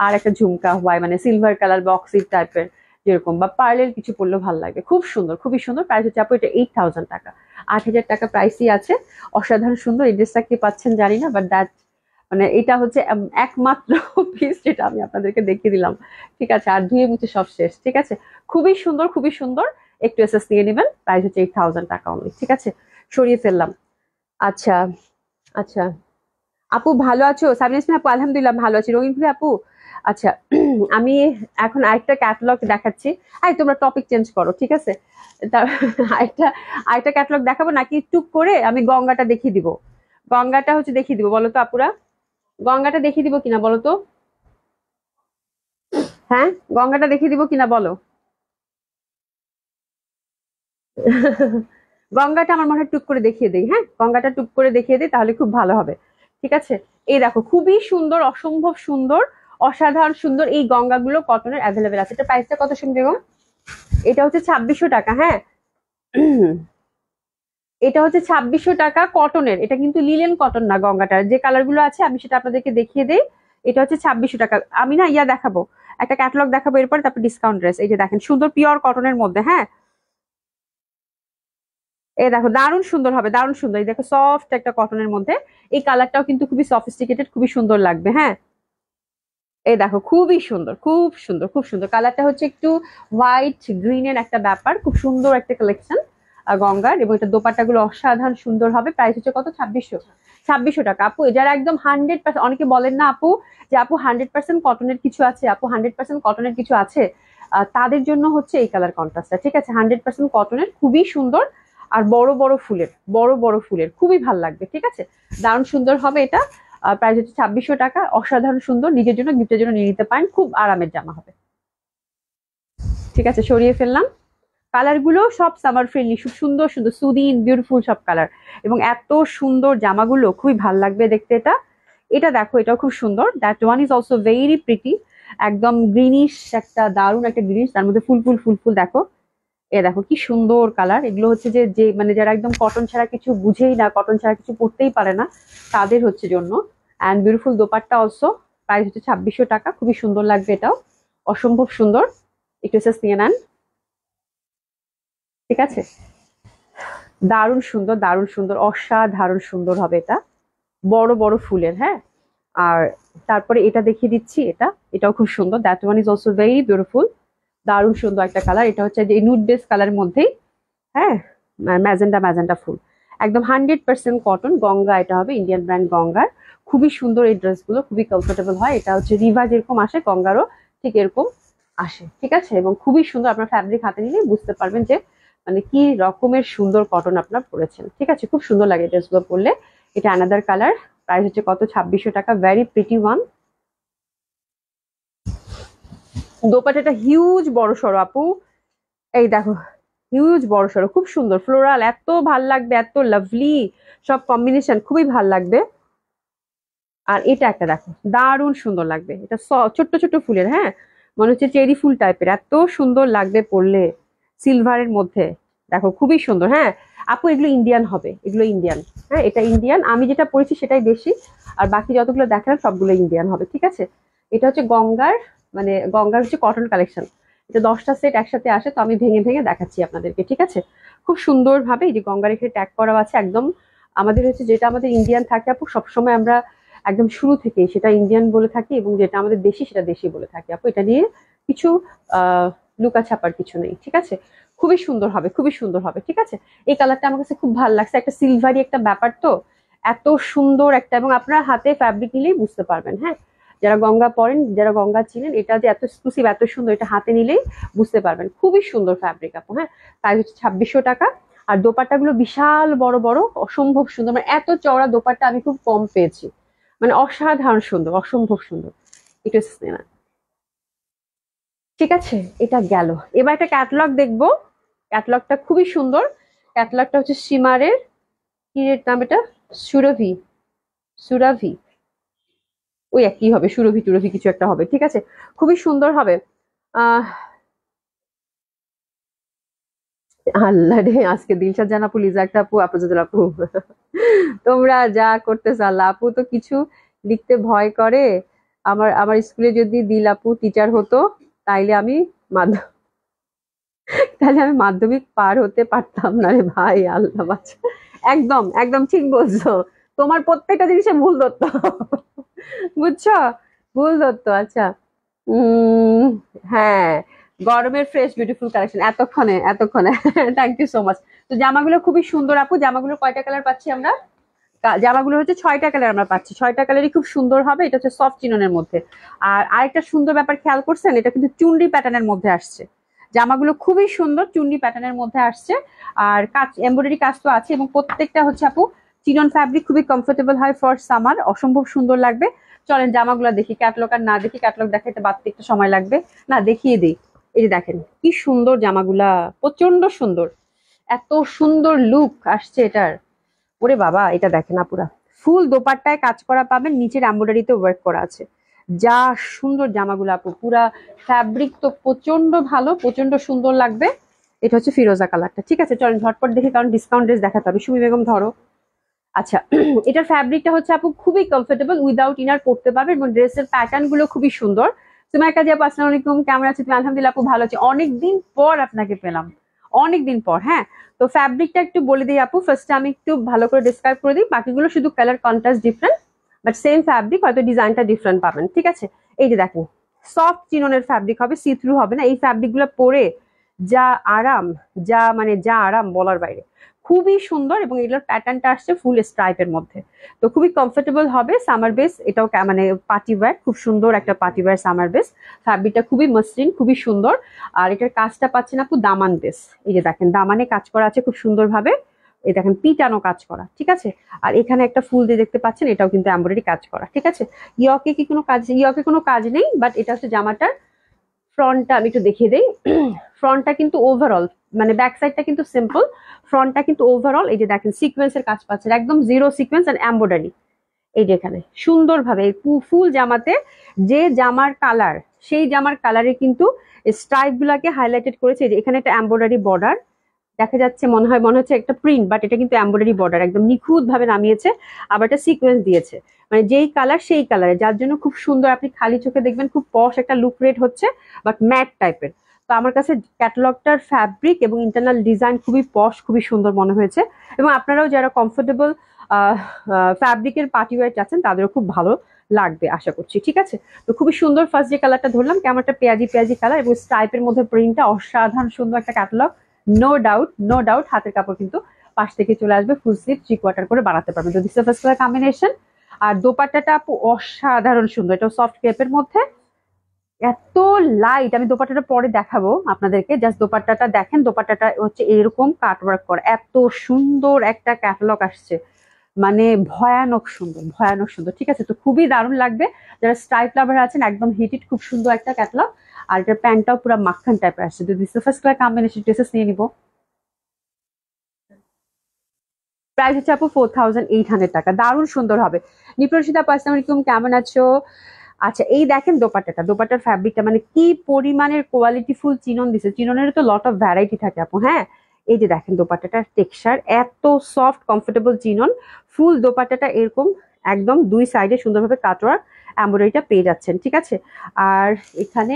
আর একটা ঝুমকা হয় মানে সিলভার কালার বক্সির টাইপের যেরকম বা পার্লের কিছু পড়লেও ভালো লাগবে খুব সুন্দর খুবই সুন্দর প্রাইস হচ্ছে আপু এটা এইট থাউজেন্ড টাকা আট হাজার টাকা প্রাইসই আছে অসাধারণ সুন্দর এই ড্রেসটা কি পাচ্ছেন জানি না বাট দ্যাট মানে এটা হচ্ছে একমাত্র পিস [laughs] যেটা আমি আপনাদেরকে দেখিয়ে দিলাম ঠিক আছে আর ধুয়ে মুছে সব শেষ ঠিক আছে খুবই সুন্দর খুবই সুন্দর একটু এসএস নিয়ে নেবেন প্রাইস হচ্ছে এইট থাউজেন্ড টাকা অনলি ঠিক আছে সরিয়ে ফেললাম আচ্ছা আচ্ছা আপু ভালো আছো সাবিন আপু আলহামদুলিল্লাহ ভালো আছি রঙিন আপু আচ্ছা [clears throat] আমি এখন আরেকটা ক্যাটালগ দেখাচ্ছি আরে তোমরা টপিক চেঞ্জ করো ঠিক আছে তার আরেকটা আরেকটা ক্যাটালগ দেখাবো নাকি টুক করে আমি গঙ্গাটা দেখিয়ে দিব গঙ্গাটা হচ্ছে দেখিয়ে দিব বলো তো আপুরা গঙ্গাটা দেখিয়ে দিব কিনা বলো তো হ্যাঁ গঙ্গাটা দেখিয়ে দিব কিনা বলো [laughs] গঙ্গাটা আমার মনে হয় টুক করে দেখিয়ে দিই হ্যাঁ গঙ্গাটা টুক করে দেখিয়ে দিই তাহলে খুব ভালো হবে ঠিক আছে এই দেখো খুবই সুন্দর অসম্ভব সুন্দর অসাধারণ সুন্দর এই গঙ্গাগুলো কটনের অ্যাভেলেবেল আছে এটা প্রাইসটা কত শুনবে গো এটা হচ্ছে ছাব্বিশশো টাকা হ্যাঁ এটা হচ্ছে ছাব্বিশশো টাকা কটনের এটা কিন্তু লিলেন কটন না গঙ্গাটার যে কালারগুলো আছে আমি সেটা আপনাদেরকে দেখিয়ে দিই এটা হচ্ছে ছাব্বিশশো টাকা আমি না ইয়া দেখাবো একটা ক্যাটালগ দেখাবো এরপর তারপর ডিসকাউন্ট ড্রেস এই যে দেখেন সুন্দর পিওর কটনের মধ্যে হ্যাঁ এই দেখো দারুণ সুন্দর হবে দারুণ সুন্দর এই দেখো সফট একটা কটনের মধ্যে এই কালারটাও কিন্তু খুবই সফিস্টিকেটেড খুবই সুন্দর লাগবে হ্যাঁ এই দেখো খুবই সুন্দর খুব সুন্দর খুব সুন্দর কালারটা হচ্ছে একটু হোয়াইট গ্রিনের একটা ব্যাপার খুব সুন্দর একটা কালেকশন গঙ্গার এবং এটা গুলো অসাধারণ সুন্দর হবে প্রাইস হচ্ছে কত ছাব্বিশশো ছাব্বিশশো টাকা আপু যারা একদম হান্ড্রেড পার্সেন্ট অনেকে বলেন না আপু যে আপু হান্ড্রেড পার্সেন্ট কটনের কিছু আছে আপু হান্ড্রেড পার্সেন্ট কটনের কিছু আছে তাদের জন্য হচ্ছে এই কালার কন্ট্রাস্টটা ঠিক আছে হান্ড্রেড পার্সেন্ট কটনের খুবই সুন্দর আর বড় বড় ফুলের বড় বড় ফুলের খুবই ভাল লাগবে ঠিক আছে দারুণ সুন্দর হবে এটা প্রাইস হচ্ছে ছাব্বিশশো টাকা অসাধারণ সুন্দর নিজের জন্য গিফটের জন্য নিয়ে নিতে পারেন খুব আরামের জামা হবে ঠিক আছে সরিয়ে ফেললাম কালারগুলো সব সামার ফ্রেন্ডলি খুব সুন্দর সুন্দর সুদিন বিউটিফুল সব কালার এবং এত সুন্দর জামাগুলো খুবই ভাল লাগবে দেখতে এটা এটা দেখো এটাও খুব সুন্দর that one is also very pretty একদম গ্রিনিশ একটা দারুণ একটা গ্রিনিশ তার মধ্যে ফুল ফুল ফুল ফুল দেখো এ দেখো কি সুন্দর কালার এগুলো হচ্ছে যে যে মানে যারা একদম কটন ছাড়া কিছু বুঝেই না কটন ছাড়া কিছু পরতেই পারে না তাদের হচ্ছে জন্য and beautiful dupatta also price হচ্ছে ছাব্বিশশো টাকা খুবই সুন্দর লাগবে এটাও অসম্ভব সুন্দর একটু সেস নিয়ে নেন ঠিক আছে দারুণ সুন্দর দারুণ সুন্দর অসাধারণ সুন্দর হবে এটা বড় বড় ফুলের হ্যাঁ আর তারপরে এটা দেখিয়ে দিচ্ছি এটা এটাও খুব সুন্দর that one is also very beautiful দারুণ সুন্দর একটা কালার এটা হচ্ছে যে নুড বেস কালার মধ্যেই হ্যাঁ ম্যাজেন্ডা ম্যাজেন্ডা ফুল একদম হান্ড্রেড পার্সেন্ট কটন গঙ্গা এটা হবে ইন্ডিয়ান ব্র্যান্ড গঙ্গার খুবই সুন্দর এই ড্রেসগুলো খুবই কমফোর্টেবল হয় এটা হচ্ছে রিভা যেরকম আসে গঙ্গারও ঠিক এরকম আসে ঠিক আছে এবং খুবই সুন্দর আপনার ফ্যাব্রিক হাতে নিলে বুঝতে পারবেন যে মানে কি রকমের সুন্দর কটন আপনার পরেছেন ঠিক আছে খুব সুন্দর লাগে ড্রেসগুলো পরলে এটা অ্যানাদার কালার প্রাইস হচ্ছে কত ছাব্বিশশো টাকা ভ্যারি প্রিটি ওয়ান দোপাটাটা হিউজ বড় সড়ো আপু এই দেখো হিউজ বড় সড়ো খুব সুন্দর ফ্লোরাল এত ভাল লাগবে এত লাভলি সব কম্বিনেশন খুবই ভাল লাগবে আর এটা একটা দেখো দারুণ সুন্দর লাগবে এটা ছোট্ট ছোট্ট ফুলের হ্যাঁ মনে হচ্ছে চেরি ফুল টাইপের এত সুন্দর লাগবে পড়লে সিলভারের মধ্যে দেখো খুবই সুন্দর হ্যাঁ আপু এগুলো ইন্ডিয়ান হবে এগুলো ইন্ডিয়ান হ্যাঁ এটা ইন্ডিয়ান আমি যেটা পড়েছি সেটাই বেশি আর বাকি যতগুলো দেখালাম সবগুলো ইন্ডিয়ান হবে ঠিক আছে এটা হচ্ছে গঙ্গার মানে গঙ্গার হচ্ছে কটন কালেকশন এটা দশটা সেট একসাথে আসে তো আমি ভেঙে ভেঙে দেখাচ্ছি আপনাদেরকে ঠিক আছে খুব সুন্দরভাবে এই যে গঙ্গার এখানে ট্যাগ করা আছে একদম আমাদের হচ্ছে যেটা আমাদের ইন্ডিয়ান থাকে আপু সবসময় আমরা একদম শুরু থেকে সেটা ইন্ডিয়ান বলে থাকি এবং যেটা আমাদের দেশি সেটা দেশি বলে থাকি আপু এটা নিয়ে কিছু লুকা ছাপার কিছু নেই ঠিক আছে খুবই সুন্দর হবে খুবই সুন্দর হবে ঠিক আছে এই কালারটা আমার কাছে খুব ভালো লাগছে একটা সিলভারি একটা ব্যাপার তো এত সুন্দর একটা এবং আপনার হাতে ফ্যাব্রিক নিলেই বুঝতে পারবেন হ্যাঁ যারা গঙ্গা পরেন যারা গঙ্গা ছিলেন এটা যে এত এক্সক্লুসিভ এত সুন্দর এটা হাতে নিলেই বুঝতে পারবেন খুবই সুন্দর ফ্যাব্রিক আপু হ্যাঁ প্রাইস হচ্ছে ছাব্বিশশো টাকা আর দোপাট্টাগুলো বিশাল বড় বড় অসম্ভব সুন্দর মানে এত চওড়া দোপাট্টা আমি খুব কম পেয়েছি মানে অসাধারণ সুন্দর অসম্ভব সুন্দর একটু না ঠিক আছে এটা গেল এবার একটা ক্যাটলগ দেখবো ক্যাটলগটা খুবই সুন্দর ক্যাটলগটা হচ্ছে সিমারের কি রেট নাম এটা সুরভি সুরাভি ওই একই হবে সুরভি টুরভি কিছু একটা হবে ঠিক আছে খুবই সুন্দর হবে আল্লাহ রে আজকে দিলশাদ আপু আপু তোমরা যা করতেছ আল্লাহ আপু তো কিছু লিখতে ভয় করে আমার আমার স্কুলে যদি দিল আপু টিচার হতো তাইলে আমি মাধ্যম তাহলে আমি মাধ্যমিক পার হতে পারতাম না রে ভাই আল্লাহ একদম একদম ঠিক বলছো তোমার প্রত্যেকটা জিনিসে ভুল ধরতো বুঝছো ভুল ধরতো আচ্ছা হ্যাঁ গরমের ফ্রেশ বিউটিফুল কালেকশন এতক্ষণে এতক্ষণে থ্যাংক ইউ সো মাচ তো জামাগুলো খুবই সুন্দর আপু জামাগুলো কয়টা কালার পাচ্ছি আমরা জামাগুলো হচ্ছে ছয়টা কালার আমরা পাচ্ছি ছয়টা কালারই খুব সুন্দর হবে এটা হচ্ছে সফট চিননের মধ্যে আর আরেকটা সুন্দর ব্যাপার খেয়াল করছেন এটা কিন্তু চুন্ডি প্যাটার্নের মধ্যে আসছে জামাগুলো খুবই সুন্দর চুন্ডি প্যাটার্নের মধ্যে আসছে আর কাজ এমব্রয়ডারি কাজ তো আছে এবং প্রত্যেকটা হচ্ছে আপু চিনন ফ্যাব্রিক খুবই কমফোর্টেবল হয় ফর সামার অসম্ভব সুন্দর লাগবে চলেন জামাগুলো দেখি ক্যাটলগ আর না দেখি ক্যাটলগ দেখাইতে বাড়তে একটু সময় লাগবে না দেখিয়ে দিই এই যে দেখেন কি সুন্দর জামাগুলা প্রচন্ড সুন্দর এত সুন্দর লুক আসছে এটার ওরে বাবা এটা দেখেন আপুরা ফুল দোপাট্টায় কাজ করা পাবেন নিচের এম্বয়ডারিতে ওয়ার্ক করা আছে যা সুন্দর জামাগুলো আপু পুরা ফ্যাব্রিক তো প্রচন্ড ভালো প্রচন্ড সুন্দর লাগবে এটা হচ্ছে ফিরোজা কালারটা ঠিক আছে চলেন ঝটপট দেখি কারণ ডিসকাউন্ট ড্রেস দেখাতে হবে সুমি বেগম ধরো আচ্ছা [clears throat] এটার ফ্যাব্রিকটা হচ্ছে আপু খুবই কমফোর্টেবল উইদাউট ইনার পরতে পারবে এবং ড্রেসের প্যাটার্ন গুলো খুবই সুন্দর তোমার কাজে আপু আসসালাম আলাইকুম কেমন আছে তুমি আলহামদুলিল্লাহ আপু ভালো আছে অনেকদিন পর আপনাকে পেলাম অনেকদিন পর হ্যাঁ তো ফ্যাব্রিকটা একটু বলে দিই আপু ফার্স্টে আমি একটু ভালো করে ডিসক্রাইব করে দিই বাকিগুলো শুধু colour contrast different but same fabric হয়তো ডিজাইনটা ডিফারেন্ট পাবেন ঠিক আছে এই যে দেখেন সফট চিননের ফ্যাব্রিক হবে সি থ্রু হবে না এই ফ্যাব্রিকগুলো পরে যা আরাম যা মানে যা আরাম বলার বাইরে খুবই সুন্দর এবং এগুলোর প্যাটার্নটা আসছে ফুল স্ট্রাইপের মধ্যে তো খুবই কমফোর্টেবল হবে সামার বেস এটাও মানে পার্টি ওয়্যার খুব সুন্দর একটা পার্টি ওয়্যার সামার বেস ফ্যাব্রিকটা খুবই মসৃণ খুবই সুন্দর আর এটার কাজটা পাচ্ছেন আপু দামান বেস এই যে দেখেন দামানে কাজ করা আছে খুব সুন্দরভাবে এই দেখেন পিটানো কাজ করা ঠিক আছে আর এখানে একটা ফুল দিয়ে দেখতে পাচ্ছেন এটাও কিন্তু এমব্রয়ডারি কাজ করা ঠিক আছে ইয়কে কি কোনো কাজ ইয়কে কোনো কাজ নেই বাট এটা হচ্ছে জামাটার ফ্রন্টটা আমি একটু দেখিয়ে দিই ফ্রন্টটা [clears throat] কিন্তু ওভারঅল মানে ব্যাক সাইডটা কিন্তু সিম্পল ফ্রন্টটা কিন্তু ওভারঅল এই যে দেখেন এর কাজ পাচ্ছেন একদম জিরো সিকোয়েন্স অ্যান্ড এম্বয়ডারি এই যে এখানে সুন্দরভাবে ফুল জামাতে যে জামার কালার সেই জামার কালারে কিন্তু স্ট্রাইপগুলোকে হাইলাইটেড করেছে যে এখানে একটা এম্বয়ডারি বর্ডার দেখা যাচ্ছে মনে হয় মনে হচ্ছে একটা প্রিন্ট বাট এটা কিন্তু এম্বয়ডারি বর্ডার একদম নিখুঁত ভাবে নামিয়েছে আবার একটা সিকোয়েন্স দিয়েছে মানে যেই কালার সেই কালারে যার জন্য খুব সুন্দর আপনি খালি চোখে দেখবেন খুব পশ একটা লুক রেট হচ্ছে বাট ম্যাট টাইপের আমার কাছে ক্যাটালগটার ফ্যাব্রিক এবং ইন্টারনাল ডিজাইন খুবই পশ খুবই সুন্দর মনে হয়েছে এবং আপনারাও যারা কমফোর্টেবল ফ্যাব্রিকের পার্টিওয়ার আছেন তাদেরও খুব ভালো লাগবে আশা করছি ঠিক আছে তো খুবই সুন্দর ফার্স্ট যে কালারটা ধরলাম একটা পেঁয়াজি পেঁয়াজি কালার এবং স্টাইপের মধ্যে প্রিন্টটা অসাধারণ সুন্দর একটা catalogue no doubt no doubt হাতের কাপড় কিন্তু পাশ থেকে চলে আসবে ফুল স্লিপ থ্রি কোয়ার্টার করে বাড়াতে পারবেন তো দিস ফার্স্ট কালার কম্বিনেশন আর দোপাট্টাটা অসাধারণ সুন্দর এটা সফট কেপের মধ্যে এত লাইট আমি দোপাট্টাটা পরে দেখাবো আপনাদেরকে জাস্ট দোপাট্টাটা দেখেন দোপাট্টাটা হচ্ছে এরকম কাটওয়ার্ক করা এত সুন্দর একটা ক্যাটালগ আসছে মানে ভয়ানক সুন্দর ভয়ানক সুন্দর ঠিক আছে তো খুবই দারুণ লাগবে যারা স্টাইল লাভার আছেন একদম হিটেড খুব সুন্দর একটা ক্যাটলগ আর এটার প্যান্টটাও পুরো মাখান টাইপের আসছে যদি সার্ফেস কালার কম্বিনেশন ড্রেসেস নিয়ে নিবো প্রাইস হচ্ছে আপু ফোর থাউজেন্ড এইট হান্ড্রেড টাকা দারুণ সুন্দর হবে নিপ্রসিতা পাসলাম কেমন আছো আচ্ছা এই দেখেন দোপাট্টাটা দোপাট্টার ফ্যাব্রিকটা মানে কি পরিমাণের কোয়ালিটি ফুল চিনন দিছে চিননের তো লট অফ ভ্যারাইটি থাকে আপু হ্যাঁ এই যে দেখেন দোপাট্টাটার টেক্সার এত সফট কমফোর্টেবল চিনন ফুল দোপাট্টাটা এরকম একদম দুই সাইডে সুন্দরভাবে কাটোয়ার এম্ব্রয়ডারিটা পেয়ে যাচ্ছেন ঠিক আছে আর এখানে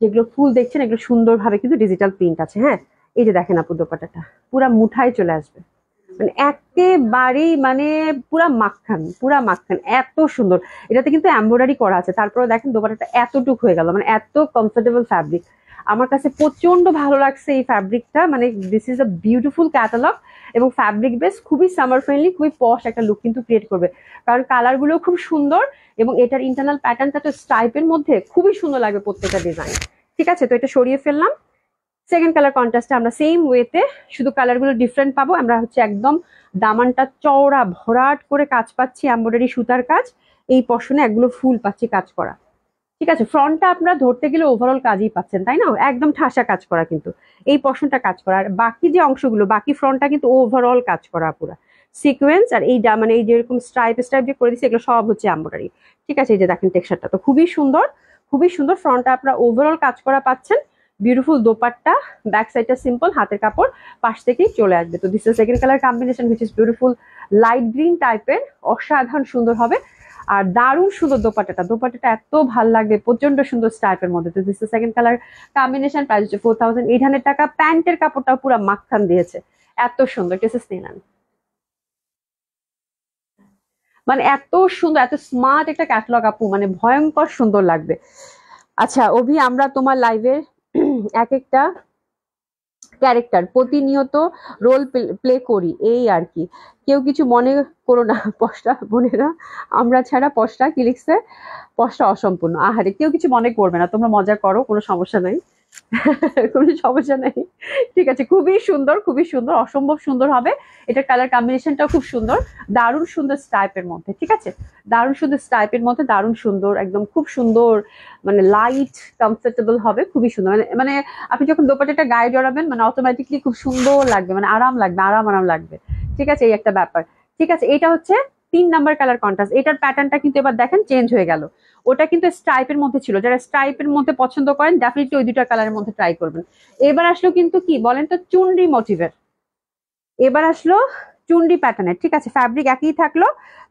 যেগুলো ফুল দেখছেন এগুলো সুন্দরভাবে কিন্তু ডিজিটাল প্রিন্ট আছে হ্যাঁ এই যে দেখেন আপু দোপাট্টাটা পুরা মুঠায় চলে আসবে মানে একেবারেই মানে পুরা মাখান পুরা মাখান এত সুন্দর এটাতে কিন্তু এম্ব্রয়ডারি করা আছে তারপরে দেখেন দোপাটাটা এতটুক হয়ে গেল মানে এত কমফোর্টেবল ফ্যাব্রিক আমার কাছে প্রচন্ড ভালো লাগছে এই ফ্যাব্রিকটা মানে this is a beautiful catalogue এবং ফ্যাব্রিক বেস খুবই সামার ফ্রেন্ডলি খুবই পশ একটা লুক কিন্তু ক্রিয়েট করবে কারণ কালারগুলো খুব সুন্দর এবং এটার ইন্টারনাল প্যাটার্নটা তো স্টাইপের মধ্যে খুবই সুন্দর লাগবে প্রত্যেকটা ডিজাইন ঠিক আছে তো এটা সরিয়ে ফেললাম সেকেন্ড কালার কন্ট্রাস্টে আমরা সেম ওয়েতে শুধু কালারগুলো ডিফারেন্ট পাবো আমরা হচ্ছে একদম দামানটা চওড়া ভরাট করে কাজ পাচ্ছি এম্ব্রয়ডারি সুতার কাজ এই পশনে একগুলো ফুল পাচ্ছি কাজ করা ঠিক আছে ফ্রন্টটা আপনারা ধরতে গেলে ওভারঅল কাজই পাচ্ছেন তাই না একদম ঠাসা কাজ করা কিন্তু এই পশনটা কাজ করা আর বাকি যে অংশগুলো বাকি ফ্রন্টটা কিন্তু ওভারঅল কাজ করা পুরো সিকোয়েন্স আর এই মানে এই যেরকম স্ট্রাইপ স্ট্রাইপ যে করে দিচ্ছে এগুলো সব হচ্ছে এম্ব্রয়ডারি ঠিক আছে এই যে দেখেন টেক্সচারটা তো খুবই সুন্দর খুবই সুন্দর ফ্রন্টটা আপনারা ওভারঅল কাজ করা পাচ্ছেন বিউটিফুল দোপাট্টা ব্যাক সাইডটা সিম্পল হাতের কাপড় পাশ থেকেই চলে আসবে তো this second colour combination which is beautiful light green টাইপের অসাধারণ সুন্দর হবে আর দারুণ সুন্দর দোপাটাটা দোপাটাটা এত ভাল লাগবে প্রচন্ড সুন্দর স্টাইপের মধ্যে তো this second colour combination price হচ্ছে ফোর থাউজেন্ড এইট হান্ড্রেড টাকা প্যান্টের কাপড়টাও পুরো মাখান দিয়েছে এত সুন্দর কেসেস নিয়ে নেন মানে এত সুন্দর এত স্মার্ট একটা ক্যাটলগ আপু মানে ভয়ঙ্কর সুন্দর লাগবে আচ্ছা অভি আমরা তোমার লাইভের এক একটা ক্যারেক্টার প্রতিনিয়ত রোল প্লে করি এই আর কি কেউ কিছু মনে করো না পশটা বোনেরা আমরা ছাড়া পশটা কি লিখছে পশটা অসম্পূর্ণ আহারে কেউ কিছু মনে করবে না তোমরা মজা করো কোনো সমস্যা নাই [laughs] কোনো সমস্যা নেই ঠিক আছে খুবই সুন্দর খুবই সুন্দর অসম্ভব সুন্দর হবে এটা কালার কম্বিনেশনটাও খুব সুন্দর দারুণ সুন্দর স্টাইপের মধ্যে ঠিক আছে দারুণ সুন্দর স্টাইপের মধ্যে দারুণ সুন্দর একদম খুব সুন্দর মানে লাইট কমফোর্টেবল হবে খুবই সুন্দর মানে মানে আপনি যখন দোপাটাটা গায়ে জড়াবেন মানে অটোমেটিকলি খুব সুন্দর লাগবে মানে আরাম লাগবে আরাম আরাম লাগবে ঠিক আছে এই একটা ব্যাপার ঠিক আছে এটা হচ্ছে তিন নাম্বার কালার কন্ট্রাস্ট এটার প্যাটার্নটা কিন্তু এবার দেখেন চেঞ্জ হয়ে গেল ওটা কিন্তু স্ট্রাইপের মধ্যে ছিল যারা স্ট্রাইপের মধ্যে পছন্দ করেন ডেফিনেটলি ওই দুটা কালারের মধ্যে ট্রাই করবেন এবার আসলো কিন্তু কি বলেন তো চুনরি মোটিভের এবার আসলো চুন্ডি প্যাটার্নের ঠিক আছে ফ্যাব্রিক একই থাকলো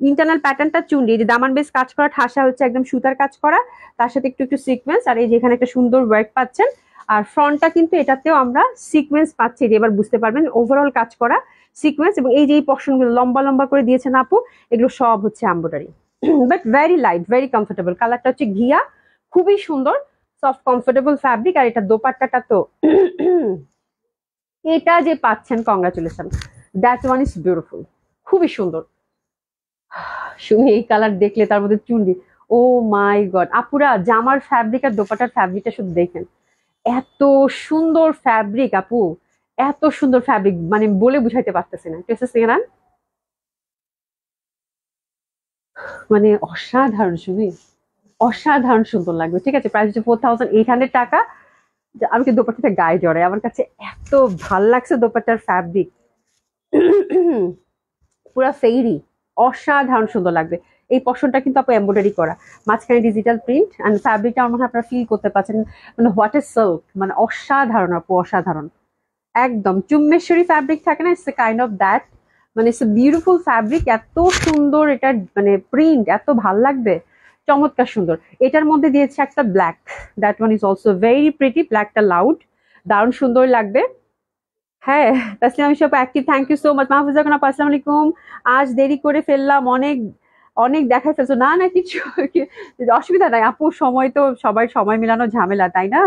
ইন্টারনাল প্যাটার্নটা চুন্ডি যে দামান বেস কাজ করা ঠাসা হচ্ছে একদম সুতার কাজ করা তার সাথে একটু একটু সিকোয়েন্স আর এই যেখানে একটা সুন্দর ওয়ার্ক পাচ্ছেন আর ফ্রন্টটা কিন্তু এটাতেও আমরা সিকোয়েন্স পাচ্ছি যে এবার বুঝতে পারবেন ওভারঅল কাজ করা সিকোয়েন্স এবং এই যে এই পশনগুলো লম্বা লম্বা করে দিয়েছেন আপু এগুলো সব হচ্ছে embroidery but very light very comfortable কালারটা হচ্ছে ঘিয়া খুবই সুন্দর সফট কমফোর্টেবল ফ্যাব্রিক আর এটা দোপাট্টাটা তো [clears throat] এটা যে পাচ্ছেন congratulation that one is beautiful খুবই সুন্দর শুনি [sighs] এই কালার দেখলে তার মধ্যে চুন ও মাই গড আপুরা জামার ফ্যাব্রিক আর দোপাটার ফ্যাব্রিকটা শুধু দেখেন এত সুন্দর ফ্যাব্রিক আপু এত সুন্দর ফ্যাব্রিক মানে বলে বুঝাইতে পারতেছি না মানে অসাধারণ শুনি অসাধারণ সুন্দর লাগবে ঠিক আছে প্রাইস হচ্ছে ফোর থাউজেন্ড এইট হান্ড্রেড টাকা আমি তো দোপাট্টাতে গায়ে জড়াই আমার কাছে এত ভাল লাগছে দোপাটার ফ্যাব্রিক [clears throat] পুরা ফেইরি অসাধারণ সুন্দর লাগবে এই পশনটা কিন্তু আপু এম্ব্রয়ডারি করা মাঝখানে ডিজিটাল প্রিন্ট অ্যান্ড ফ্যাব্রিকটা আমার মনে আপনারা ফিল করতে পারছেন মানে হোয়াট ইজ সিল্ক মানে অসাধারণ আপু অসাধারণ একদম চুম্মেশ্বরী ফ্যাব্রিক থাকে না it's a kind of that মানে ইটস এ বিউটিফুল ফ্যাব্রিক এত সুন্দর এটা মানে প্রিন্ট এত ভাল লাগবে চমৎকার সুন্দর এটার মধ্যে দিয়েছে একটা black that one is also very pretty ব্ল্যাকটা লাউড দারুণ সুন্দর লাগবে হ্যাঁ তাসলিম আমি সব active thank you so much Mahfuza Khan আসসালামু আলাইকুম আজ দেরি করে ফেললাম অনেক অনেক দেখাই ফেলছো না না কিছু [laughs] অসুবিধা নাই আপু সময় তো সবাই সময় মিলানো ঝামেলা তাই না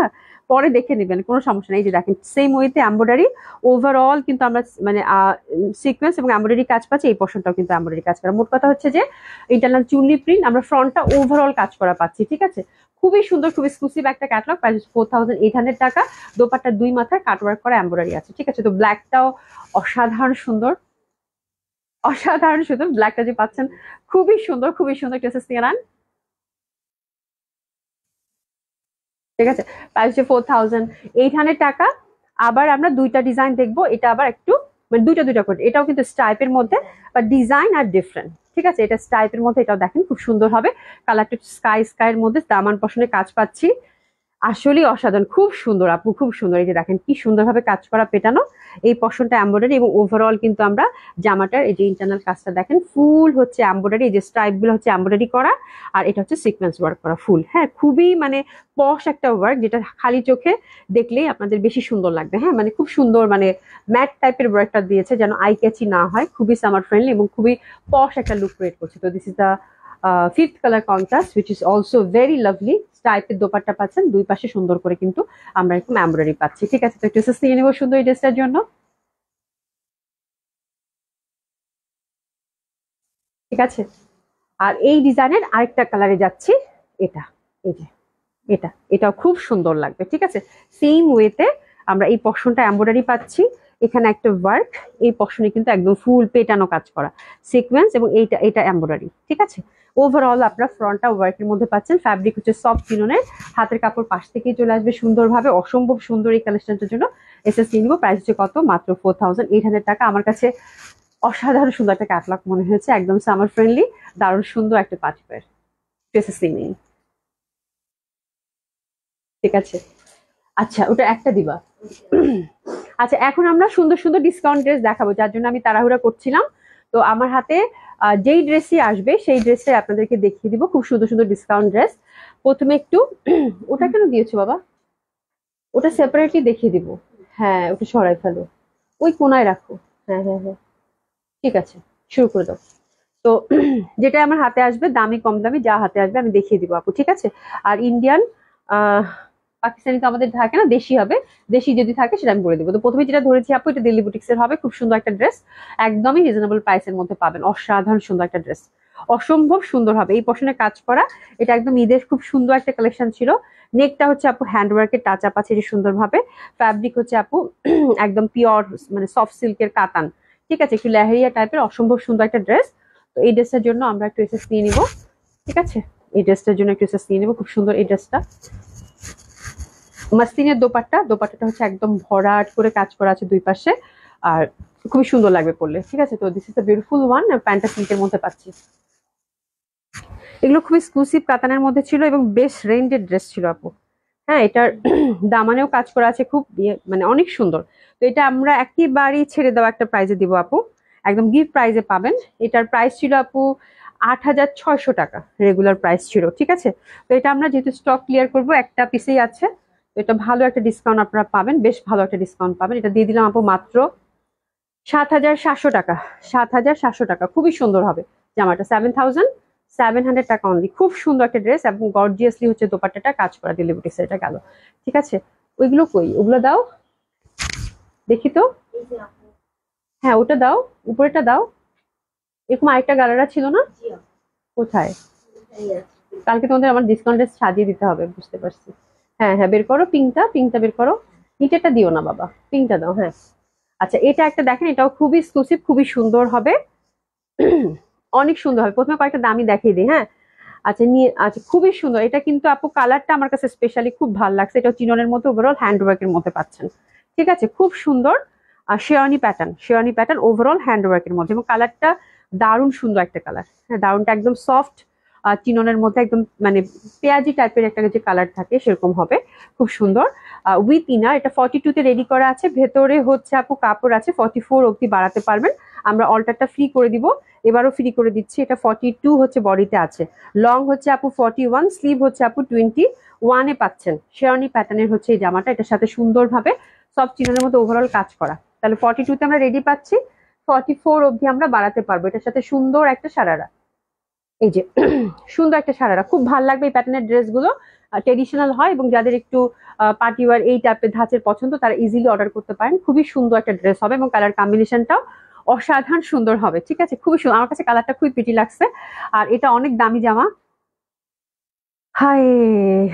পরে দেখে নেবেন কোনো সমস্যা নেই যে দেখেন সেম ওয়েতে অ্যাম্বয়ডারি ওভারঅল কিন্তু আমরা মানে সিকোয়েন্স এবং অ্যাম্বয়ডারি কাজ পাচ্ছি এই পোর্শনটাও কিন্তু অ্যাম্বয়ডারি কাজ করা মোট কথা হচ্ছে যে ইন্টারনাল চুনলি প্রিন্ট আমরা ফ্রন্টটা ওভারঅল কাজ করা পাচ্ছি ঠিক আছে খুবই সুন্দর খুব এক্সক্লুসিভ একটা catalogue price four thousand eight hundred টাকা দোপাট্টার দুই মাথায় কাটওয়ার্ক করা অ্যাম্বয়ডারি আছে ঠিক আছে তো ব্ল্যাকটাও অসাধারণ সুন্দর অসাধারণ সুন্দর ব্ল্যাকটা যে পাচ্ছেন খুবই সুন্দর খুবই সুন্দর একটা এসএস নিয়ে ঠিক আছে প্রাইস হচ্ছে ফোর থাউজেন্ড এইট হান্ড্রেড টাকা আবার আমরা দুইটা ডিজাইন দেখবো এটা আবার একটু মানে দুইটা দুইটা করে এটাও কিন্তু স্টাইপের মধ্যে বা ডিজাইন আর ডিফারেন্ট ঠিক আছে এটা স্টাইপের মধ্যে এটাও দেখেন খুব সুন্দর হবে কালারটা স্কাই স্কাইয়ের মধ্যে দামান পশনে কাজ পাচ্ছি আসলেই অসাধারণ খুব সুন্দর আপু খুব সুন্দর এই যে দেখেন কি সুন্দরভাবে কাজ করা পেটানো এই পশনটা অ্যাম্বয়ডারি এবং ওভারঅল কিন্তু আমরা জামাটার এই যে ইন্টারনাল কাজটা দেখেন ফুল হচ্ছে অ্যাম্বয়ডারি এই যে স্ট্রাইপগুলো হচ্ছে অ্যাম্বয়ডারি করা আর এটা হচ্ছে সিকোয়েন্স ওয়ার্ক করা ফুল হ্যাঁ খুবই মানে পশ একটা ওয়ার্ক যেটা খালি চোখে দেখলেই আপনাদের বেশি সুন্দর লাগবে হ্যাঁ মানে খুব সুন্দর মানে ম্যাট টাইপের ওয়ার্কটা দিয়েছে যেন আই ক্যাচি না হয় খুবই সামার ফ্রেন্ডলি এবং খুবই পশ একটা লুক ক্রিয়েট করছে তো this is the fifth colour contrast which is also very lovely টাইপের দোপাট্টা পাচ্ছেন দুই পাশে সুন্দর করে কিন্তু আমরা একটু এমব্রয়ডারি পাচ্ছি ঠিক আছে তো একটু নিয়ে নেবো সুন্দর এই ড্রেসটার জন্য ঠিক আছে আর এই ডিজাইনের আরেকটা কালারে যাচ্ছি এটা এই যে এটা এটাও খুব সুন্দর লাগবে ঠিক আছে সেম ওয়েতে আমরা এই পশনটা এমব্রয়ডারি পাচ্ছি এখানে একটা ওয়ার্ক এই পশনে কিন্তু একদম ফুল পেটানো কাজ করা সিকোয়েন্স এবং এইটা এটা এম্ব্রয়ডারি ঠিক আছে ওভারঅল আপনার ফ্রন্টটা ওয়ার্কের মধ্যে পাচ্ছেন ফ্যাব্রিক হচ্ছে সফট কিনোনের হাতের কাপড় পাশ থেকেই চলে আসবে সুন্দরভাবে অসম্ভব সুন্দর এই কালেকশনটার জন্য এসে এস প্রাইস হচ্ছে কত মাত্র ফোর থাউজেন্ড এইট হান্ড্রেড টাকা আমার কাছে অসাধারণ সুন্দর একটা ক্যাটলগ মনে হয়েছে একদম সামার ফ্রেন্ডলি দারুণ সুন্দর একটা পাটিপের ড্রেসেস নিন ঠিক আছে আচ্ছা ওটা একটা দিবা আচ্ছা এখন আমরা সুন্দর সুন্দর ডিসকাউন্ট ড্রেস দেখাবো যার জন্য আমি তাড়াহুড়া করছিলাম তো আমার হাতে যেই ড্রেসই আসবে সেই ড্রেসটাই আপনাদেরকে দেখিয়ে দিব খুব সুন্দর সুন্দর ডিসকাউন্ট ড্রেস প্রথমে একটু [clears throat] ওটা কেন দিয়েছো বাবা ওটা সেপারেটলি দেখিয়ে দিব হ্যাঁ ওটা সরাই ফেলো ওই কোনায় রাখো হ্যাঁ হ্যাঁ হ্যাঁ ঠিক আছে শুরু করে দাও তো [clears throat] যেটা আমার হাতে আসবে দামি কম দামি যা হাতে আসবে আমি দেখিয়ে দিব আপু ঠিক আছে আর ইন্ডিয়ান পাকিস্তানি তো আমাদের থাকে না দেশি হবে দেশি যদি থাকে সেটা আমি বলে দেবো তো প্রথমে যেটা ধরেছি আপু এটা দিল্লি বুটিক্স এর হবে খুব সুন্দর একটা ড্রেস একদমই রিজনেবল প্রাইসের মধ্যে পাবেন অসাধারণ সুন্দর একটা ড্রেস অসম্ভব সুন্দর হবে এই পশনে কাজ করা এটা একদম ঈদের খুব সুন্দর একটা কালেকশন ছিল নেকটা হচ্ছে আপু হ্যান্ডওয়ার্কের টাচ আপ আছে সুন্দরভাবে ফ্যাব্রিক হচ্ছে আপু [clears throat] একদম পিওর মানে সফট সিল্কের কাতান ঠিক আছে একটু লেহেরিয়া টাইপের অসম্ভব সুন্দর একটা ড্রেস তো এই ড্রেসটার জন্য আমরা একটু এসএস নিয়ে নিব ঠিক আছে এই ড্রেসটার জন্য একটু এসএস নিয়ে নিব খুব সুন্দর এই ড্রেসটা মাসিনের দোপাট্টা দোপাট্টাটা হচ্ছে একদম ভরাট করে কাজ করা আছে দুই পাশে আর খুবই সুন্দর লাগবে পড়লে ঠিক আছে তো this is the beautiful one প্যান্টটা সিল্কের মধ্যে পাচ্ছি এগুলো খুব এক্সক্লুসিভ কাতানের মধ্যে ছিল এবং বেশ রেঞ্জের ড্রেস ছিল আপু হ্যাঁ এটার [clears throat] দামানেও কাজ করা আছে খুব ইয়ে, মানে অনেক সুন্দর তো এটা আমরা একেবারেই ছেড়ে দেওয়া একটা প্রাইজে দিব আপু একদম গিফট প্রাইজে পাবেন এটার প্রাইস ছিল আপু আট হাজার ছয়শো টাকা রেগুলার প্রাইস ছিল ঠিক আছে তো এটা আমরা যেহেতু স্টক ক্লিয়ার করব একটা পিসেই আছে এটা ভালো একটা ডিসকাউন্ট আপনারা পাবেন বেশ ভালো একটা ডিসকাউন্ট পাবেন এটা দিয়ে দিলাম আপু মাত্র সাত হাজার সাতশো টাকা সাত হাজার সাতশো টাকা খুবই সুন্দর হবে জামাটা সেভেন থাউজেন্ড সেভেন হান্ড্রেড টাকা অনলি খুব সুন্দর একটা ড্রেস এবং গর্জিয়াসলি হচ্ছে দোপাট্টাটা কাজ করা ডেলিভারি সেটা গেল ঠিক আছে ওইগুলো কই ওগুলো দাও দেখি তো হ্যাঁ ওটা দাও উপরেটা দাও এরকম আরেকটা গালারা ছিল না কোথায় কালকে তোমাদের আমার ডিসকাউন্টে সাজিয়ে দিতে হবে বুঝতে পারছি হ্যাঁ হ্যাঁ বের করো পিঙ্কটা পিঙ্কটা বের করো নিচেরটা দিও না বাবা পিঙ্কটা দাও হ্যাঁ আচ্ছা এটা একটা দেখেন এটাও খুবই এক্সক্লুসিভ খুবই সুন্দর হবে [clears throat] অনেক সুন্দর হবে প্রথমে কয়েকটা দামি দেখিয়ে দিই হ্যাঁ আচ্ছা নিয়ে আচ্ছা খুবই সুন্দর এটা কিন্তু আপু কালারটা আমার কাছে স্পেশালি খুব ভালো লাগছে এটা চিননের মতো ওভারঅল হ্যান্ডওয়ার্কের মধ্যে পাচ্ছেন ঠিক আছে খুব সুন্দর আর শেয়ানি প্যাটার্ন শেয়ানি প্যাটার্ন ওভারঅল হ্যান্ডওয়ার্কের মধ্যে এবং কালারটা দারুণ সুন্দর একটা কালার হ্যাঁ দারুণটা একদম সফট চিননের মধ্যে একদম মানে পেঁয়াজি টাইপের একটা যে কালার থাকে সেরকম হবে খুব সুন্দর উইথ ইনার এটা ফর্টি টুতে রেডি করা আছে ভেতরে হচ্ছে আপু কাপড় আছে ফর্টি ফোর অবধি বাড়াতে পারবেন আমরা অল্টারটা ফ্রি করে দিব এবারও ফ্রি করে দিচ্ছি এটা ফর্টি টু হচ্ছে বডিতে আছে লং হচ্ছে আপু ফর্টি ওয়ান স্লিভ হচ্ছে আপু টোয়েন্টি ওয়ানে পাচ্ছেন শেয়ারনি প্যাটার্নের হচ্ছে এই জামাটা এটার সাথে সুন্দরভাবে সব চিননের মধ্যে ওভারঅল কাজ করা তাহলে ফর্টি টুতে আমরা রেডি পাচ্ছি ফর্টি ফোর অবধি আমরা বাড়াতে পারবো এটার সাথে সুন্দর একটা সারারা এই যে সুন্দর একটা সারারা খুব ভাল লাগবে এই প্যাটার্নের ড্রেসগুলো ট্রেডিশনাল হয় এবং যাদের একটু পার্টিওয়ার এই টাইপের ধাঁচের পছন্দ তারা ইজিলি অর্ডার করতে পারেন খুবই সুন্দর একটা ড্রেস হবে এবং কালার কম্বিনেশনটাও অসাধারণ সুন্দর হবে ঠিক আছে খুবই সুন্দর আমার কাছে কালারটা খুবই পিটি লাগছে আর এটা অনেক দামি জামা হাই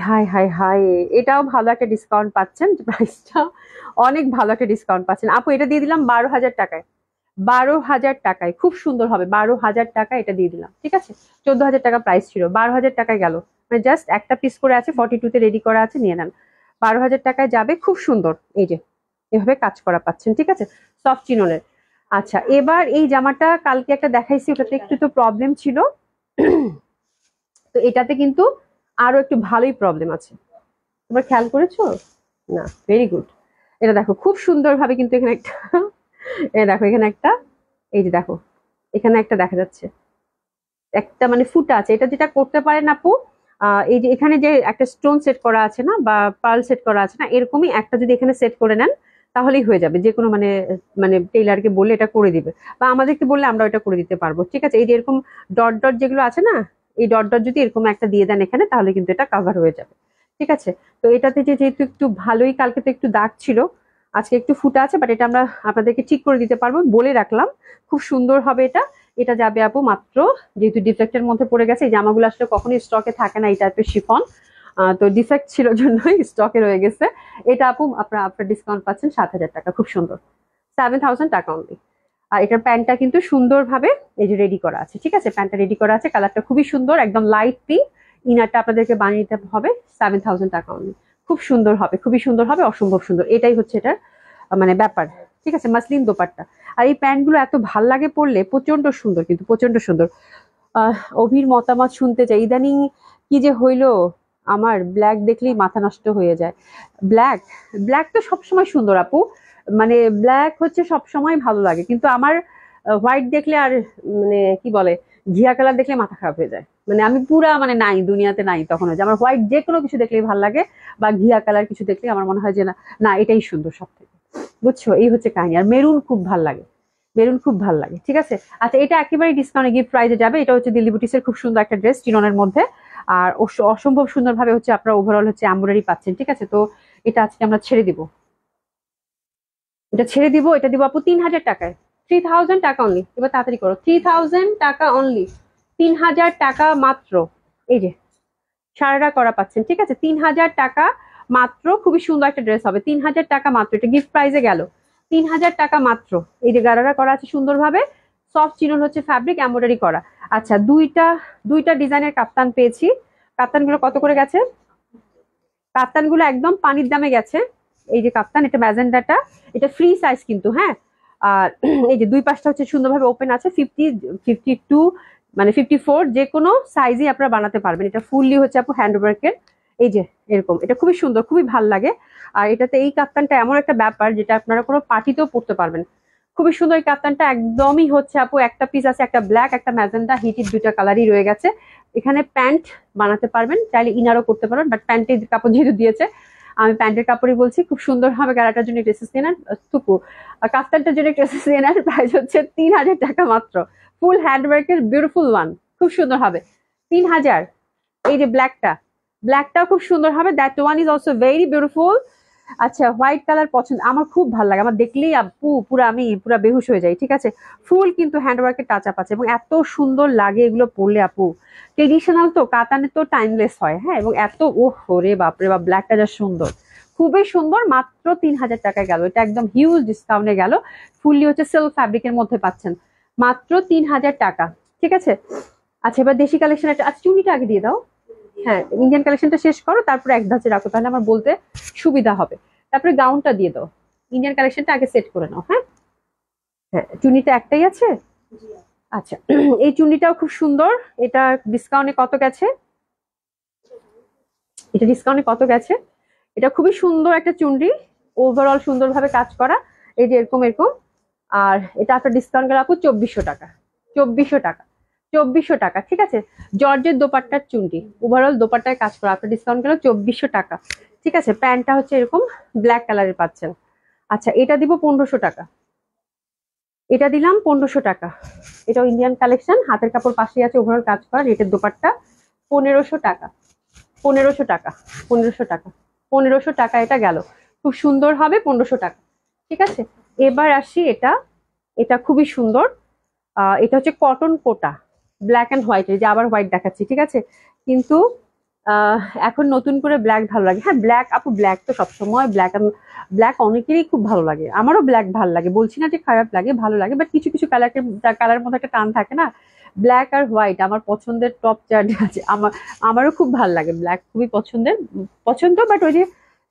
হাই হাই হাই এটাও ভালো একটা ডিসকাউন্ট পাচ্ছেন প্রাইসটা অনেক ভালো একটা ডিসকাউন্ট পাচ্ছেন আপু এটা দিয়ে দিলাম বারো হাজার টাকায় বারো হাজার টাকায় খুব সুন্দর হবে বারো হাজার টাকা এটা দিয়ে দিলাম ঠিক আছে চোদ্দ হাজার টাকা প্রাইস ছিল বারো হাজার টাকায় গেল মানে জাস্ট একটা পিস করে আছে ফর্টি টুতে রেডি করা আছে নিয়ে নেন বারো হাজার টাকায় যাবে খুব সুন্দর এই যে এভাবে কাজ করা পাচ্ছেন ঠিক আছে সফট চিননের আচ্ছা এবার এই জামাটা কালকে একটা দেখাইছি ওটাতে একটু তো প্রবলেম ছিল তো এটাতে কিন্তু আরো একটু ভালোই প্রবলেম আছে তোমরা খেয়াল করেছো না ভেরি গুড এটা দেখো খুব সুন্দরভাবে কিন্তু এখানে একটা দেখো এখানে একটা এই যে দেখো এখানে একটা দেখা যাচ্ছে একটা মানে ফুটা আছে এটা যেটা করতে পারেন আপু এই যে এখানে যে একটা স্টোন সেট করা আছে না বা পার্ল সেট করা আছে না এরকমই একটা যদি এখানে সেট করে নেন তাহলেই হয়ে যাবে যে কোনো মানে মানে টেইলারকে বললে এটা করে দিবে বা আমাদেরকে বললে আমরা ওটা করে দিতে পারবো ঠিক আছে এই যে এরকম ডট ডট যেগুলো আছে না এই ডট ডট যদি এরকম একটা দিয়ে দেন এখানে তাহলে কিন্তু এটা কাভার হয়ে যাবে ঠিক আছে তো এটাতে যেহেতু একটু ভালোই কালকে তো একটু দাগ ছিল আজকে একটু ফুটা আছে বাট এটা আমরা আপনাদেরকে ঠিক করে দিতে পারবো বলে রাখলাম খুব সুন্দর হবে এটা এটা যাবে আপু মাত্র যেহেতু ডিফেক্টের মধ্যে পড়ে গেছে এই জামাগুলো আসলে কখনো স্টকে থাকে না এই টাইপের শিফন তো ডিফেক্ট ছিল জন্যই স্টকে রয়ে গেছে এটা আপু আপনার আপনার ডিসকাউন্ট পাচ্ছেন সাত হাজার টাকা খুব সুন্দর সেভেন থাউজেন্ড টাকা অনলি আর এটার প্যান্টটা কিন্তু সুন্দরভাবে এই যে রেডি করা আছে ঠিক আছে প্যান্টটা রেডি করা আছে কালারটা খুবই সুন্দর একদম লাইট পিঙ্ক ইনারটা আপনাদেরকে বানিয়ে দিতে হবে সেভেন থাউজেন্ড টাকা অনলি খুব সুন্দর হবে খুবই সুন্দর হবে অসম্ভব সুন্দর এটাই হচ্ছে এটার মানে ব্যাপার ঠিক আছে মাসলিন দোপারটা আর এই প্যান্টগুলো এত ভাল লাগে পড়লে প্রচণ্ড সুন্দর কিন্তু প্রচণ্ড সুন্দর অভির মতামত শুনতে চাই ইদানিং কি যে হইলো আমার ব্ল্যাক দেখলেই মাথা নষ্ট হয়ে যায় ব্ল্যাক ব্ল্যাক তো সবসময় সুন্দর আপু মানে ব্ল্যাক হচ্ছে সবসময় ভালো লাগে কিন্তু আমার হোয়াইট দেখলে আর মানে কি বলে ঘিয়া কালার দেখলে মাথা খারাপ হয়ে যায় মানে আমি পুরা মানে নাই দুনিয়াতে নাই তখন হয়েছে আমার হোয়াইট যে কোনো কিছু দেখলেই ভালো লাগে বা ঘিয়া কালার কিছু দেখলে আমার মনে হয় যে না না এটাই সুন্দর সব থেকে বুঝছো এই হচ্ছে কাহিনী আর মেরুন খুব ভাল লাগে মেরুন খুব ভাল লাগে ঠিক আছে আচ্ছা এটা একেবারে ডিসকাউন্টে গিফট প্রাইজে যাবে এটা হচ্ছে দিল্লি বুটিসের খুব সুন্দর একটা ড্রেস চিননের মধ্যে আর অসম্ভব সুন্দরভাবে হচ্ছে আপনারা ওভারঅল হচ্ছে অ্যাম্বোডারি পাচ্ছেন ঠিক আছে তো এটা আজকে আমরা ছেড়ে দিব এটা ছেড়ে দিব এটা দিব আপু তিন হাজার টাকায় থ্রি থাউজেন্ড টাকা অনলি এবার তাড়াতাড়ি করো থ্রি থাউজেন্ড টাকা অনলি তিন হাজার টাকা মাত্র এই যে সারাটা করা পাচ্ছেন ঠিক আছে তিন হাজার টাকা মাত্র খুবই সুন্দর একটা ড্রেস হবে তিন হাজার টাকা মাত্র এটা গিফট প্রাইজে গেল তিন হাজার টাকা মাত্র এই যে গারারা করা আছে সুন্দরভাবে সফট চিনন হচ্ছে ফ্যাব্রিক এম্বয়ডারি করা আচ্ছা দুইটা দুইটা ডিজাইনের কাপ্তান পেয়েছি কাপ্তানগুলো কত করে গেছে কাপ্তানগুলো একদম পানির দামে গেছে এই যে কাপ্তান এটা ম্যাজেন্ডাটা এটা ফ্রি সাইজ কিন্তু হ্যাঁ আর [clears throat] এই যে দুই পাশটা হচ্ছে সুন্দরভাবে ওপেন আছে ফিফটি ফিফটি টু মানে ফিফটি ফোর যে কোনো সাইজই আপনারা বানাতে পারবেন এটা ফুললি হচ্ছে আপু হ্যান্ড ওয়ার্কের এই যে এরকম এটা খুবই সুন্দর খুবই ভাল লাগে আর এটাতে এই কাপ্তানটা এমন একটা ব্যাপার যেটা আপনারা কোনো পার্টিতেও পড়তে পারবেন খুবই সুন্দর এই কাপ্তানটা একদমই হচ্ছে আপু একটা পিস আছে একটা ব্ল্যাক একটা ম্যাজেন্ডা হিটির দুইটা কালারই রয়ে গেছে এখানে প্যান্ট বানাতে পারবেন চাইলে ইনারও করতে পারবেন বাট প্যান্টের কাপড় যেহেতু দিয়েছে আমি প্যান্টের কাপড়ই বলছি খুব সুন্দর হবে গাড়াটার জন্য ড্রেসেস নেন থুকু কাফতানটার জন্য ড্রেসেস নেন প্রাইস হচ্ছে তিন হাজার টাকা মাত্র ফুল হ্যান্ডওয়ার্কের বিউটিফুল ওয়ান খুব সুন্দর হবে তিন হাজার এই যে ব্ল্যাকটা ব্ল্যাকটাও খুব সুন্দর হবে that one is also very beautiful আচ্ছা হোয়াইট কালার পছন্দ আমার খুব ভালো লাগে আমার দেখলেই আপু পুরো আমি পুরো বেহুশ হয়ে যাই ঠিক আছে ফুল কিন্তু হ্যান্ডওয়ার্কের টাচ আপ আছে এবং এত সুন্দর লাগে এগুলো পরলে আপু ট্রেডিশনাল তো কাতানে তো টাইমলেস হয় হ্যাঁ এবং এত ওহ রে বাপরে বা ব্ল্যাকটা যা সুন্দর খুবই সুন্দর মাত্র তিন হাজার টাকায় গেল এটা একদম হিউজ ডিসকাউন্টে গেল ফুললি হচ্ছে সেল ফ্যাব্রিকের মধ্যে পাচ্ছেন মাত্র তিন হাজার টাকা ঠিক আছে আচ্ছা এবার দেশি কালেকশন একটা আচ্ছা চুনিটা আগে দিয়ে দাও হ্যাঁ ইন্ডিয়ান কালেকশনটা শেষ করো তারপরে এক ধাঁচে রাখো তাহলে আমার বলতে সুবিধা হবে তারপরে গাউনটা দিয়ে দাও ইন্ডিয়ান কালেকশনটা আগে সেট করে নাও হ্যাঁ হ্যাঁ চুনিটা একটাই আছে আচ্ছা [clears throat] এই চুনিটাও খুব সুন্দর এটা ডিসকাউন্টে কত গেছে এটা ডিসকাউন্টে কত গেছে এটা খুবই সুন্দর একটা চুনরি ওভারঅল সুন্দরভাবে কাজ করা এই যে এরকম এরকম আর এটা আপনার ডিসকাউন্ট গেল আপু চব্বিশশো টাকা চব্বিশশো টাকা চব্বিশশো টাকা ঠিক আছে জর্জের দোপাট্টার চুনটি ওভারঅল দোপাট্টায় কাজ করা আপনার ডিসকাউন্ট গেল চব্বিশশো টাকা ঠিক আছে প্যান্টটা হচ্ছে এরকম ব্ল্যাক কালারের পাচ্ছেন আচ্ছা এটা দিব পনেরোশো টাকা এটা দিলাম পনেরোশো টাকা এটাও ইন্ডিয়ান কালেকশন হাতের কাপড় পাশে আছে ওভারঅল কাজ করা রেটের দোপাট্টা পনেরোশো টাকা পনেরোশো টাকা পনেরোশো টাকা পনেরোশো টাকা এটা গেল খুব সুন্দর হবে পনেরোশো টাকা ঠিক আছে এবার আসি এটা এটা খুবই সুন্দর এটা হচ্ছে cotton Kota black and white এই যে আবার হোয়াইট দেখাচ্ছি ঠিক আছে কিন্তু এখন নতুন করে ব্ল্যাক ভালো লাগে হ্যাঁ ব্ল্যাক আপু ব্ল্যাক তো সবসময় ব্ল্যাক ব্ল্যাক অনেকেরই খুব ভালো লাগে আমারও ব্ল্যাক ভালো লাগে বলছি না যে খারাপ লাগে ভালো লাগে বাট কিছু কিছু কালারকে কালার মধ্যে একটা টান থাকে না ব্ল্যাক আর হোয়াইট আমার পছন্দের টপ চার্ট আছে আমার আমারও খুব ভালো লাগে ব্ল্যাক খুবই পছন্দের পছন্দ বাট ওই যে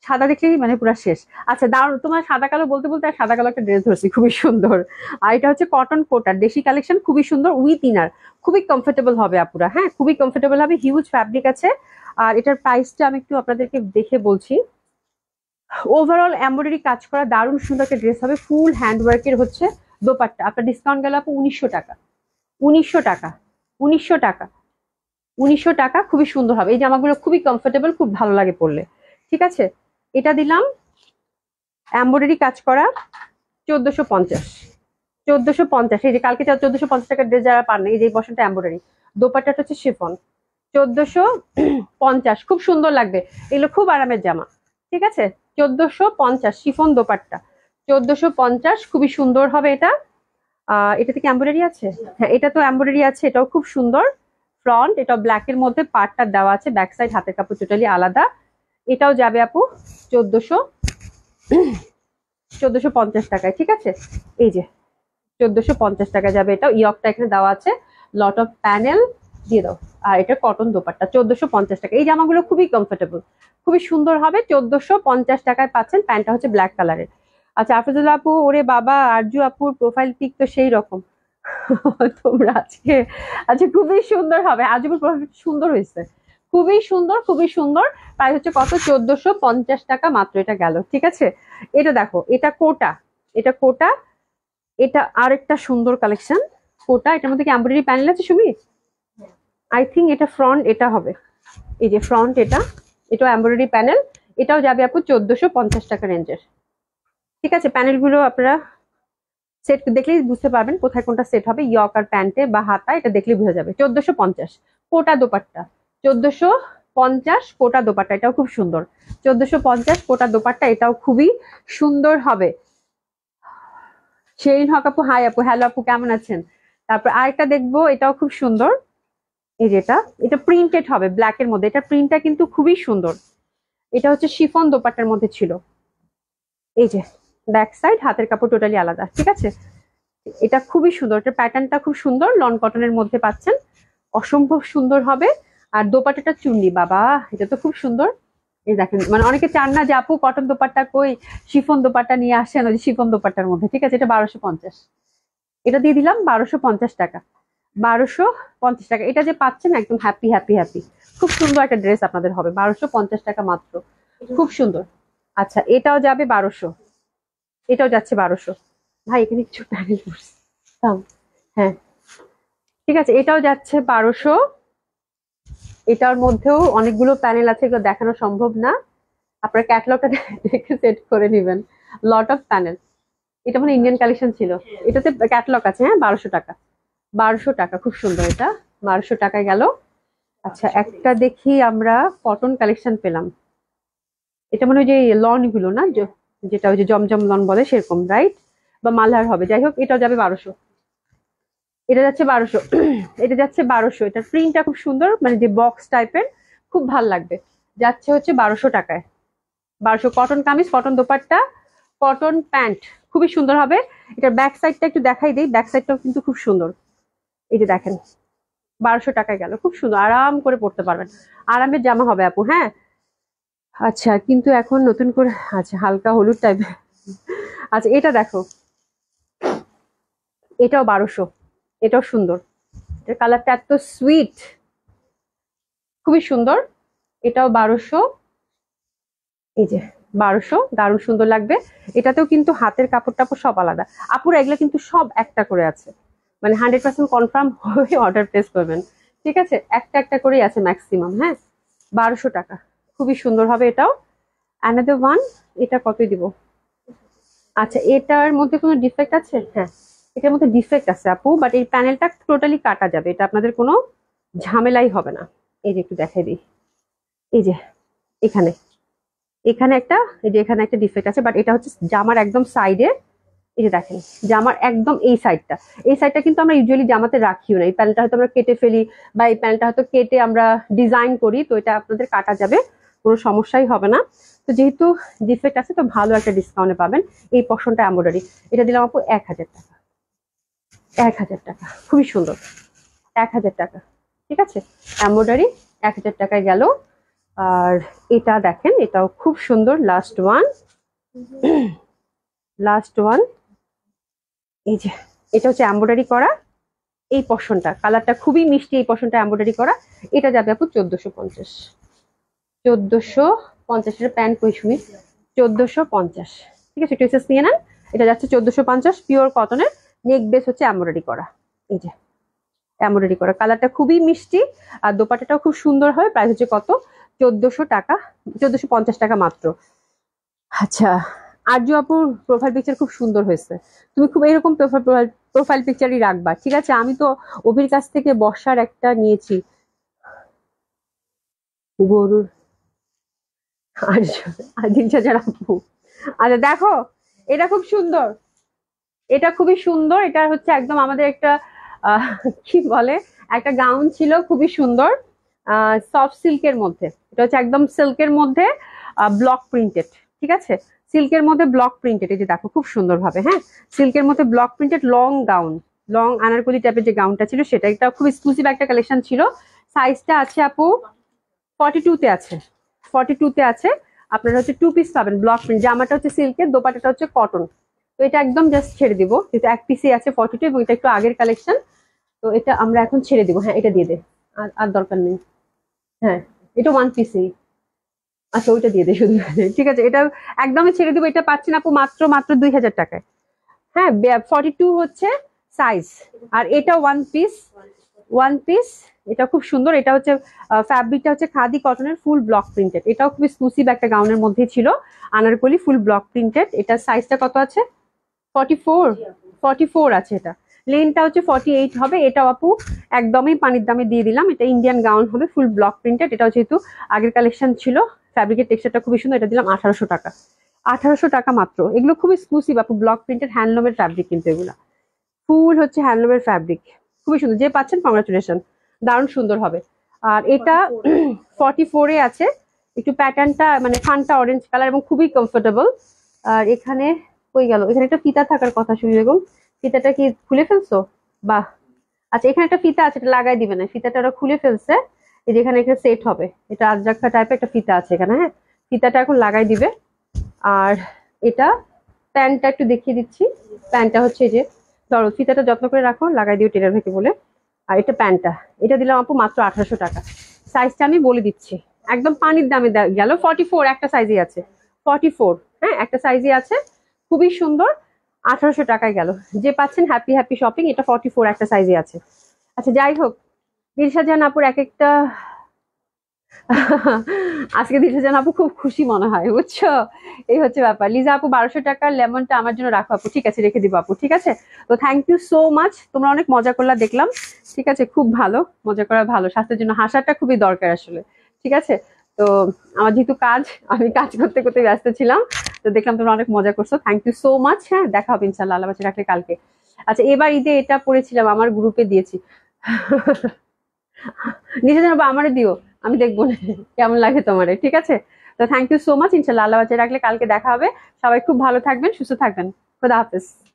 সাদা দেখলেই মানে পুরো শেষ আচ্ছা দারুন তোমার সাদা কালো বলতে বলতে আর সাদা কালো একটা ড্রেস ধরছি খুবই সুন্দর আর এটা হচ্ছে কটন কোটার দেশি কালেকশন খুবই সুন্দর উইথ ইনার খুবই কমফোর্টেবল হবে আপুরা হ্যাঁ খুবই কমফোর্টেবল হবে হিউজ ফ্যাব্রিক আছে আর এটার প্রাইসটা আমি একটু আপনাদেরকে দেখে বলছি ওভারঅল এম্বয়ডারি কাজ করা দারুণ সুন্দর একটা ড্রেস হবে ফুল হ্যান্ডওয়ার্কের হচ্ছে দোপাট্টা আপনার ডিসকাউন্ট গেল আপু উনিশশো টাকা উনিশশো টাকা উনিশশো টাকা উনিশশো টাকা খুবই সুন্দর হবে এই জামাগুলো খুবই কমফোর্টেবল খুব ভালো লাগে পরলে ঠিক আছে এটা দিলাম এম্ব্রয়ডারি কাজ করা চোদ্দোশো পঞ্চাশ চোদ্দোশো পঞ্চাশ এই যে কালকে চোদ্দোশো পঞ্চাশ টাকার ড্রেস যারা পান এই যে বসনটা এম্ব্রয়ডারি দোপাট্টাটা হচ্ছে শিফন চোদ্দোশো পঞ্চাশ খুব সুন্দর লাগবে এগুলো খুব আরামের জামা ঠিক আছে চোদ্দোশো পঞ্চাশ শিফন দোপাট্টা চোদ্দোশো পঞ্চাশ খুবই সুন্দর হবে এটা এটাতে কি এম্ব্রয়ডারি আছে হ্যাঁ এটা তো এম্ব্রয়ডারি আছে এটাও খুব সুন্দর ফ্রন্ট এটা ব্ল্যাকের মধ্যে পার্টটা দেওয়া আছে ব্যাক সাইড হাতের কাপড় টোটালি আলাদা এটাও যাবে আপু চোদ্দোশো চোদ্দোশো পঞ্চাশ টাকায় ঠিক আছে এই যে চোদ্দোশো পঞ্চাশ টাকা যাবে এটাও ইয়কটা এখানে দেওয়া আছে লট অফ প্যানেল দিয়ে দাও আর এটা কটন দোপারটা চোদ্দশো পঞ্চাশ টাকা এই জামাগুলো খুবই কমফোর্টেবল খুবই সুন্দর হবে চোদ্দোশো পঞ্চাশ টাকায় পাচ্ছেন প্যান্টটা হচ্ছে ব্ল্যাক কালারের আচ্ছা আফরুদুল্লা আপু ওরে বাবা আরজু আপুর প্রোফাইল পিক তো সেই রকম [laughs] তোমরা আজকে আচ্ছা খুবই সুন্দর হবে আজুপুর প্রোফাইল সুন্দর হয়েছে খুবই সুন্দর খুবই সুন্দর প্রায় হচ্ছে কত চোদ্দশো পঞ্চাশ টাকা মাত্র এটা গেল ঠিক আছে এটা দেখো এটা কোটা এটা কোটা এটা আরেকটা সুন্দর কালেকশন কোটা এটার মধ্যে কি এমব্রয়ডারি প্যানেল আছে সুমি আই থিঙ্ক এটা ফ্রন্ট এটা হবে এই যে ফ্রন্ট এটা এটাও এমব্রয়ডারি প্যানেল এটাও যাবে আপু চোদ্দশো পঞ্চাশ টাকা রেঞ্জের ঠিক আছে প্যানেলগুলো আপনারা সেট দেখলেই বুঝতে পারবেন কোথায় কোনটা সেট হবে ইয়ক আর প্যান্টে বা হাতা এটা দেখলেই বোঝা যাবে চোদ্দশো পঞ্চাশ কোটা দোপাট্টা চোদ্দশো পঞ্চাশ কোটা দোপাট্টা এটাও খুব সুন্দর চোদ্দশো পঞ্চাশ কোটা দোপাট্টা এটাও খুবই সুন্দর হবে শেরিন হক আপু হাই আপু হ্যালো আপু কেমন আছেন তারপর আরেকটা দেখবো এটাও খুব সুন্দর এই যেটা এটা প্রিন্টেড হবে ব্ল্যাক এর মধ্যে এটা প্রিন্টটা কিন্তু খুবই সুন্দর এটা হচ্ছে শিফন দোপাট্টার মধ্যে ছিল এই যে ব্যাক সাইড হাতের কাপড় টোটালি আলাদা ঠিক আছে এটা খুবই সুন্দর এটা প্যাটার্নটা খুব সুন্দর লন কটনের মধ্যে পাচ্ছেন অসম্ভব সুন্দর হবে আর দোপাটাটা চুন্নি বাবা এটা তো খুব সুন্দর এই দেখেন মানে অনেকে চান না যে আপু কটন দোপাট্টা কই শিফন দোপাট্টা নিয়ে আসেন ওই শিফন দোপাটার মধ্যে ঠিক আছে এটা বারোশো পঞ্চাশ এটা দিয়ে দিলাম বারোশো পঞ্চাশ টাকা বারোশো পঞ্চাশ টাকা এটা যে পাচ্ছেন একদম হ্যাপি হ্যাপি হ্যাপি খুব সুন্দর একটা ড্রেস আপনাদের হবে বারোশো পঞ্চাশ টাকা মাত্র খুব সুন্দর আচ্ছা এটাও যাবে বারোশো এটাও যাচ্ছে বারোশো ভাই এখানে কিছু প্যানেল হ্যাঁ ঠিক আছে এটাও যাচ্ছে বারোশো এটার মধ্যেও অনেকগুলো প্যানেল আছে এগুলো দেখানো সম্ভব না আপনার ক্যাটলগটা দেখে সেট করে নেবেন লট অফ প্যানেল এটা মানে ইন্ডিয়ান কালেকশন ছিল এটাতে ক্যাটলগ আছে হ্যাঁ বারোশো টাকা বারোশো টাকা খুব সুন্দর এটা বারোশো টাকায় গেল আচ্ছা একটা দেখি আমরা কটন কালেকশন পেলাম এটা মানে ওই যে লনগুলো না যেটা ওই যে জমজম লন বলে সেরকম রাইট বা মালহার হবে যাই হোক এটাও যাবে বারোশো এটা যাচ্ছে বারোশো [clears throat] এটা যাচ্ছে বারোশো এটার প্রিন্টটা খুব সুন্দর মানে যে বক্স টাইপের খুব ভাল লাগবে যাচ্ছে হচ্ছে বারোশো টাকায় বারোশো cotton kameez cotton dupatta cotton pant খুবই সুন্দর হবে এটার ব্যাক সাইডটা একটু দেখাই দিই ব্যাক সাইডটাও কিন্তু খুব সুন্দর এই যে দেখেন বারোশো টাকায় গেল খুব সুন্দর আরাম করে পড়তে পারবেন আরামের জামা হবে আপু হ্যাঁ আচ্ছা কিন্তু এখন নতুন করে আচ্ছা হালকা হলুদ টাইপের আচ্ছা এটা দেখো এটাও বারোশো এটাও সুন্দর এটার কালারটা এত সুইট খুবই সুন্দর এটাও বারোশো এই যে বারোশো দারুণ সুন্দর লাগবে এটাতেও কিন্তু হাতের কাপড় টাপড় সব আলাদা আপুর এগুলো কিন্তু সব একটা করে আছে মানে হান্ড্রেড পার্সেন্ট কনফার্ম হয়ে অর্ডার প্লেস করবেন ঠিক আছে একটা একটা করেই আছে ম্যাক্সিমাম হ্যাঁ বারোশো টাকা খুবই সুন্দর হবে এটাও অ্যানাদার ওয়ান এটা কত দিব আচ্ছা এটার মধ্যে কোনো ডিফেক্ট আছে হ্যাঁ এটার মধ্যে ডিফেক্ট আছে আপু বাট এই প্যানেলটা টোটালি কাটা যাবে এটা আপনাদের কোনো ঝামেলাই হবে না এই যে একটু দেখাই দিই এই যে এখানে এখানে একটা এই যে এখানে একটা ডিফেক্ট আছে বাট এটা হচ্ছে জামার একদম সাইডে এই যে দেখেন জামার একদম এই সাইডটা এই সাইডটা কিন্তু আমরা ইউজুয়ালি জামাতে রাখিও না এই প্যানেলটা হয়তো আমরা কেটে ফেলি বা এই প্যানেলটা হয়তো কেটে আমরা ডিজাইন করি তো এটা আপনাদের কাটা যাবে কোনো সমস্যাই হবে না তো যেহেতু ডিফেক্ট আছে তো ভালো একটা ডিসকাউন্টে পাবেন এই পশনটা এম্বয়ডারি এটা দিলাম আপু এক হাজার টাকা এক হাজার টাকা খুবই সুন্দর এক হাজার টাকা ঠিক আছে এম্বয়ডারি এক হাজার টাকায় গেল আর এটা দেখেন এটাও খুব সুন্দর লাস্ট ওয়ান লাস্ট ওয়ান এই যে এটা হচ্ছে এম্বয়ডারি করা এই পশনটা কালারটা খুবই মিষ্টি এই পশনটা এম্বয়ডারি করা এটা যাবে আপু চোদ্দোশো পঞ্চাশ চোদ্দোশো পঞ্চাশ এটা প্যান্ট পঁয়ষুমি চোদ্দোশো পঞ্চাশ ঠিক আছে নিয়ে নেন এটা যাচ্ছে চোদ্দোশো পঞ্চাশ পিওর কটনের নেক বেস হচ্ছে অ্যামোরারি করা এই যে অ্যামোরারি করা কালারটা খুবই মিষ্টি আর দোপাটাটাও খুব সুন্দর হবে প্রাইস হচ্ছে কত চোদ্দোশো টাকা চোদ্দোশো পঞ্চাশ টাকা মাত্র আচ্ছা আর্য আপুর প্রোফাইল পিকচার খুব সুন্দর হয়েছে তুমি খুব এরকম প্রোফাইল প্রোফাইল পিকচারই রাখবা ঠিক আছে আমি তো অভির কাছ থেকে বর্ষার একটা নিয়েছি গরুর আর্য আজিন চাচার আপু আচ্ছা দেখো এটা খুব সুন্দর এটা খুবই সুন্দর এটা হচ্ছে একদম আমাদের একটা কি বলে একটা গাউন ছিল খুবই সুন্দর সফট সিল্কের মধ্যে এটা হচ্ছে একদম সিল্কের মধ্যে ব্লক প্রিন্টেড ঠিক আছে সিল্কের মধ্যে ব্লক প্রিন্টেড এই যে দেখো খুব সুন্দরভাবে হ্যাঁ সিল্কের মধ্যে block printed long gown long anarkali টাইপের যে গাউনটা ছিল সেটা একটা খুব এক্সক্লুসিভ একটা কালেকশন ছিল সাইজটা আছে আপু ফর্টি টুতে আছে ফর্টি টুতে আছে আপনারা হচ্ছে টু পিস পাবেন ব্লক প্রিন্ট জামাটা হচ্ছে সিল্কের দোপাটাটা হচ্ছে কটন তো এটা একদম জাস্ট ছেড়ে দিব যেহেতু এক পিসি আছে ফর্টি টু এবং এটা একটু আগের কালেকশন তো এটা আমরা এখন ছেড়ে দিব হ্যাঁ এটা দিয়ে দে আর আর দরকার নেই হ্যাঁ এটা ওয়ান পিসেই আচ্ছা ওইটা দিয়ে দে শুধু ঠিক আছে এটা একদমই ছেড়ে দিব এটা পাচ্ছেন আপু মাত্র মাত্র দুই হাজার টাকায় হ্যাঁ ফর্টি টু হচ্ছে সাইজ আর এটা ওয়ান পিস ওয়ান পিস এটা খুব সুন্দর এটা হচ্ছে ফ্যাব্রিকটা হচ্ছে খাদি কটনের ফুল ব্লক প্রিন্টেড এটাও খুব এক্সক্লুসিভ একটা গাউনের মধ্যেই ছিল আনারকলি ফুল ব্লক প্রিন্টেড এটা সাইজটা কত আছে ফর্টি ফোর ফর্টি ফোর আছে এটা লেনটা হচ্ছে ফর্টি এইট হবে এটাও আপু একদমই পানির দামে দিয়ে দিলাম এটা ইন্ডিয়ান গাউন হবে ফুল ব্লক প্রিন্টেড এটাও যেহেতু আগের কালেকশন ছিল ফ্যাব্রিকের টেক্সচারটা খুবই সুন্দর এটা দিলাম আঠারোশো টাকা আঠারোশো টাকা মাত্র এগুলো খুব এক্সক্লুসিভ আপু ব্লক প্রিন্টেড হ্যান্ডলুমের ফ্যাব্রিক কিন্তু এগুলো ফুল হচ্ছে হ্যান্ডলুমের ফ্যাব্রিক খুবই সুন্দর যে পাচ্ছেন কংগ্রাচুলেশন দারুণ সুন্দর হবে আর এটা ফর্টি [clears throat] এ আছে একটু প্যাটার্নটা মানে ফানটা অরেঞ্জ কালার এবং খুবই কমফোর্টেবল আর এখানে কই গেল এখানে একটা ফিতা থাকার কথা শুনি বেগম ফিতাটা কি খুলে ফেলছো বাহ আচ্ছা এখানে একটা ফিতা আছে এটা লাগাই দিবে না ফিতাটা ওরা খুলে ফেলছে এই যেখানে একটা সেট হবে এটা আজরাক্ষা টাইপের একটা ফিতা আছে এখানে হ্যাঁ ফিতাটা এখন লাগাই দিবে আর এটা প্যান্টটা একটু দেখিয়ে দিচ্ছি প্যান্টটা হচ্ছে যে ধরো ফিতাটা যত্ন করে রাখো লাগাই দিও টেলার ভেকে বলে আর এটা প্যান্টটা এটা দিলাম আপু মাত্র আঠারোশো টাকা সাইজটা আমি বলে দিচ্ছি একদম পানির দামে গেল ফর্টি ফোর একটা সাইজই আছে ফর্টি ফোর হ্যাঁ একটা সাইজই আছে খুবই সুন্দর আঠারোশো টাকায় গেল যে পাচ্ছেন হ্যাপি হ্যাপি শপিং এটা ফর্টি ফোর একটা সাইজে আছে আচ্ছা যাই হোক দিলশাহজাহান আপুর এক একটা আজকে দিলশাহজাহান আপু খুব খুশি মনে হয় বুঝছো এই হচ্ছে ব্যাপার লিজা আপু বারোশো টাকার লেমনটা আমার জন্য রাখো আপু ঠিক আছে রেখে দিব আপু ঠিক আছে তো থ্যাংক ইউ সো মাচ তোমরা অনেক মজা করলা দেখলাম ঠিক আছে খুব ভালো মজা করা ভালো স্বাস্থ্যের জন্য হাসাটা খুবই দরকার আসলে ঠিক আছে তো আমার যেহেতু কাজ আমি কাজ করতে করতে ব্যস্ত ছিলাম তো দেখলাম তোমরা অনেক মজা করছো থ্যাংক ইউ সো মাচ হ্যাঁ দেখা হবে ইনশাল্লাহ আল্লাহ রাখলে কালকে আচ্ছা এবার ঈদে এটা পড়েছিলাম আমার গ্রুপে দিয়েছি নিজে জানাবো আমারে দিও আমি দেখবো কেমন লাগে তোমারে ঠিক আছে তো থ্যাংক ইউ সো মাচ ইনশাল্লাহ আল্লাহ বাচ্চা রাখলে কালকে দেখা হবে সবাই খুব ভালো থাকবেন সুস্থ থাকবেন খুদা হাফেজ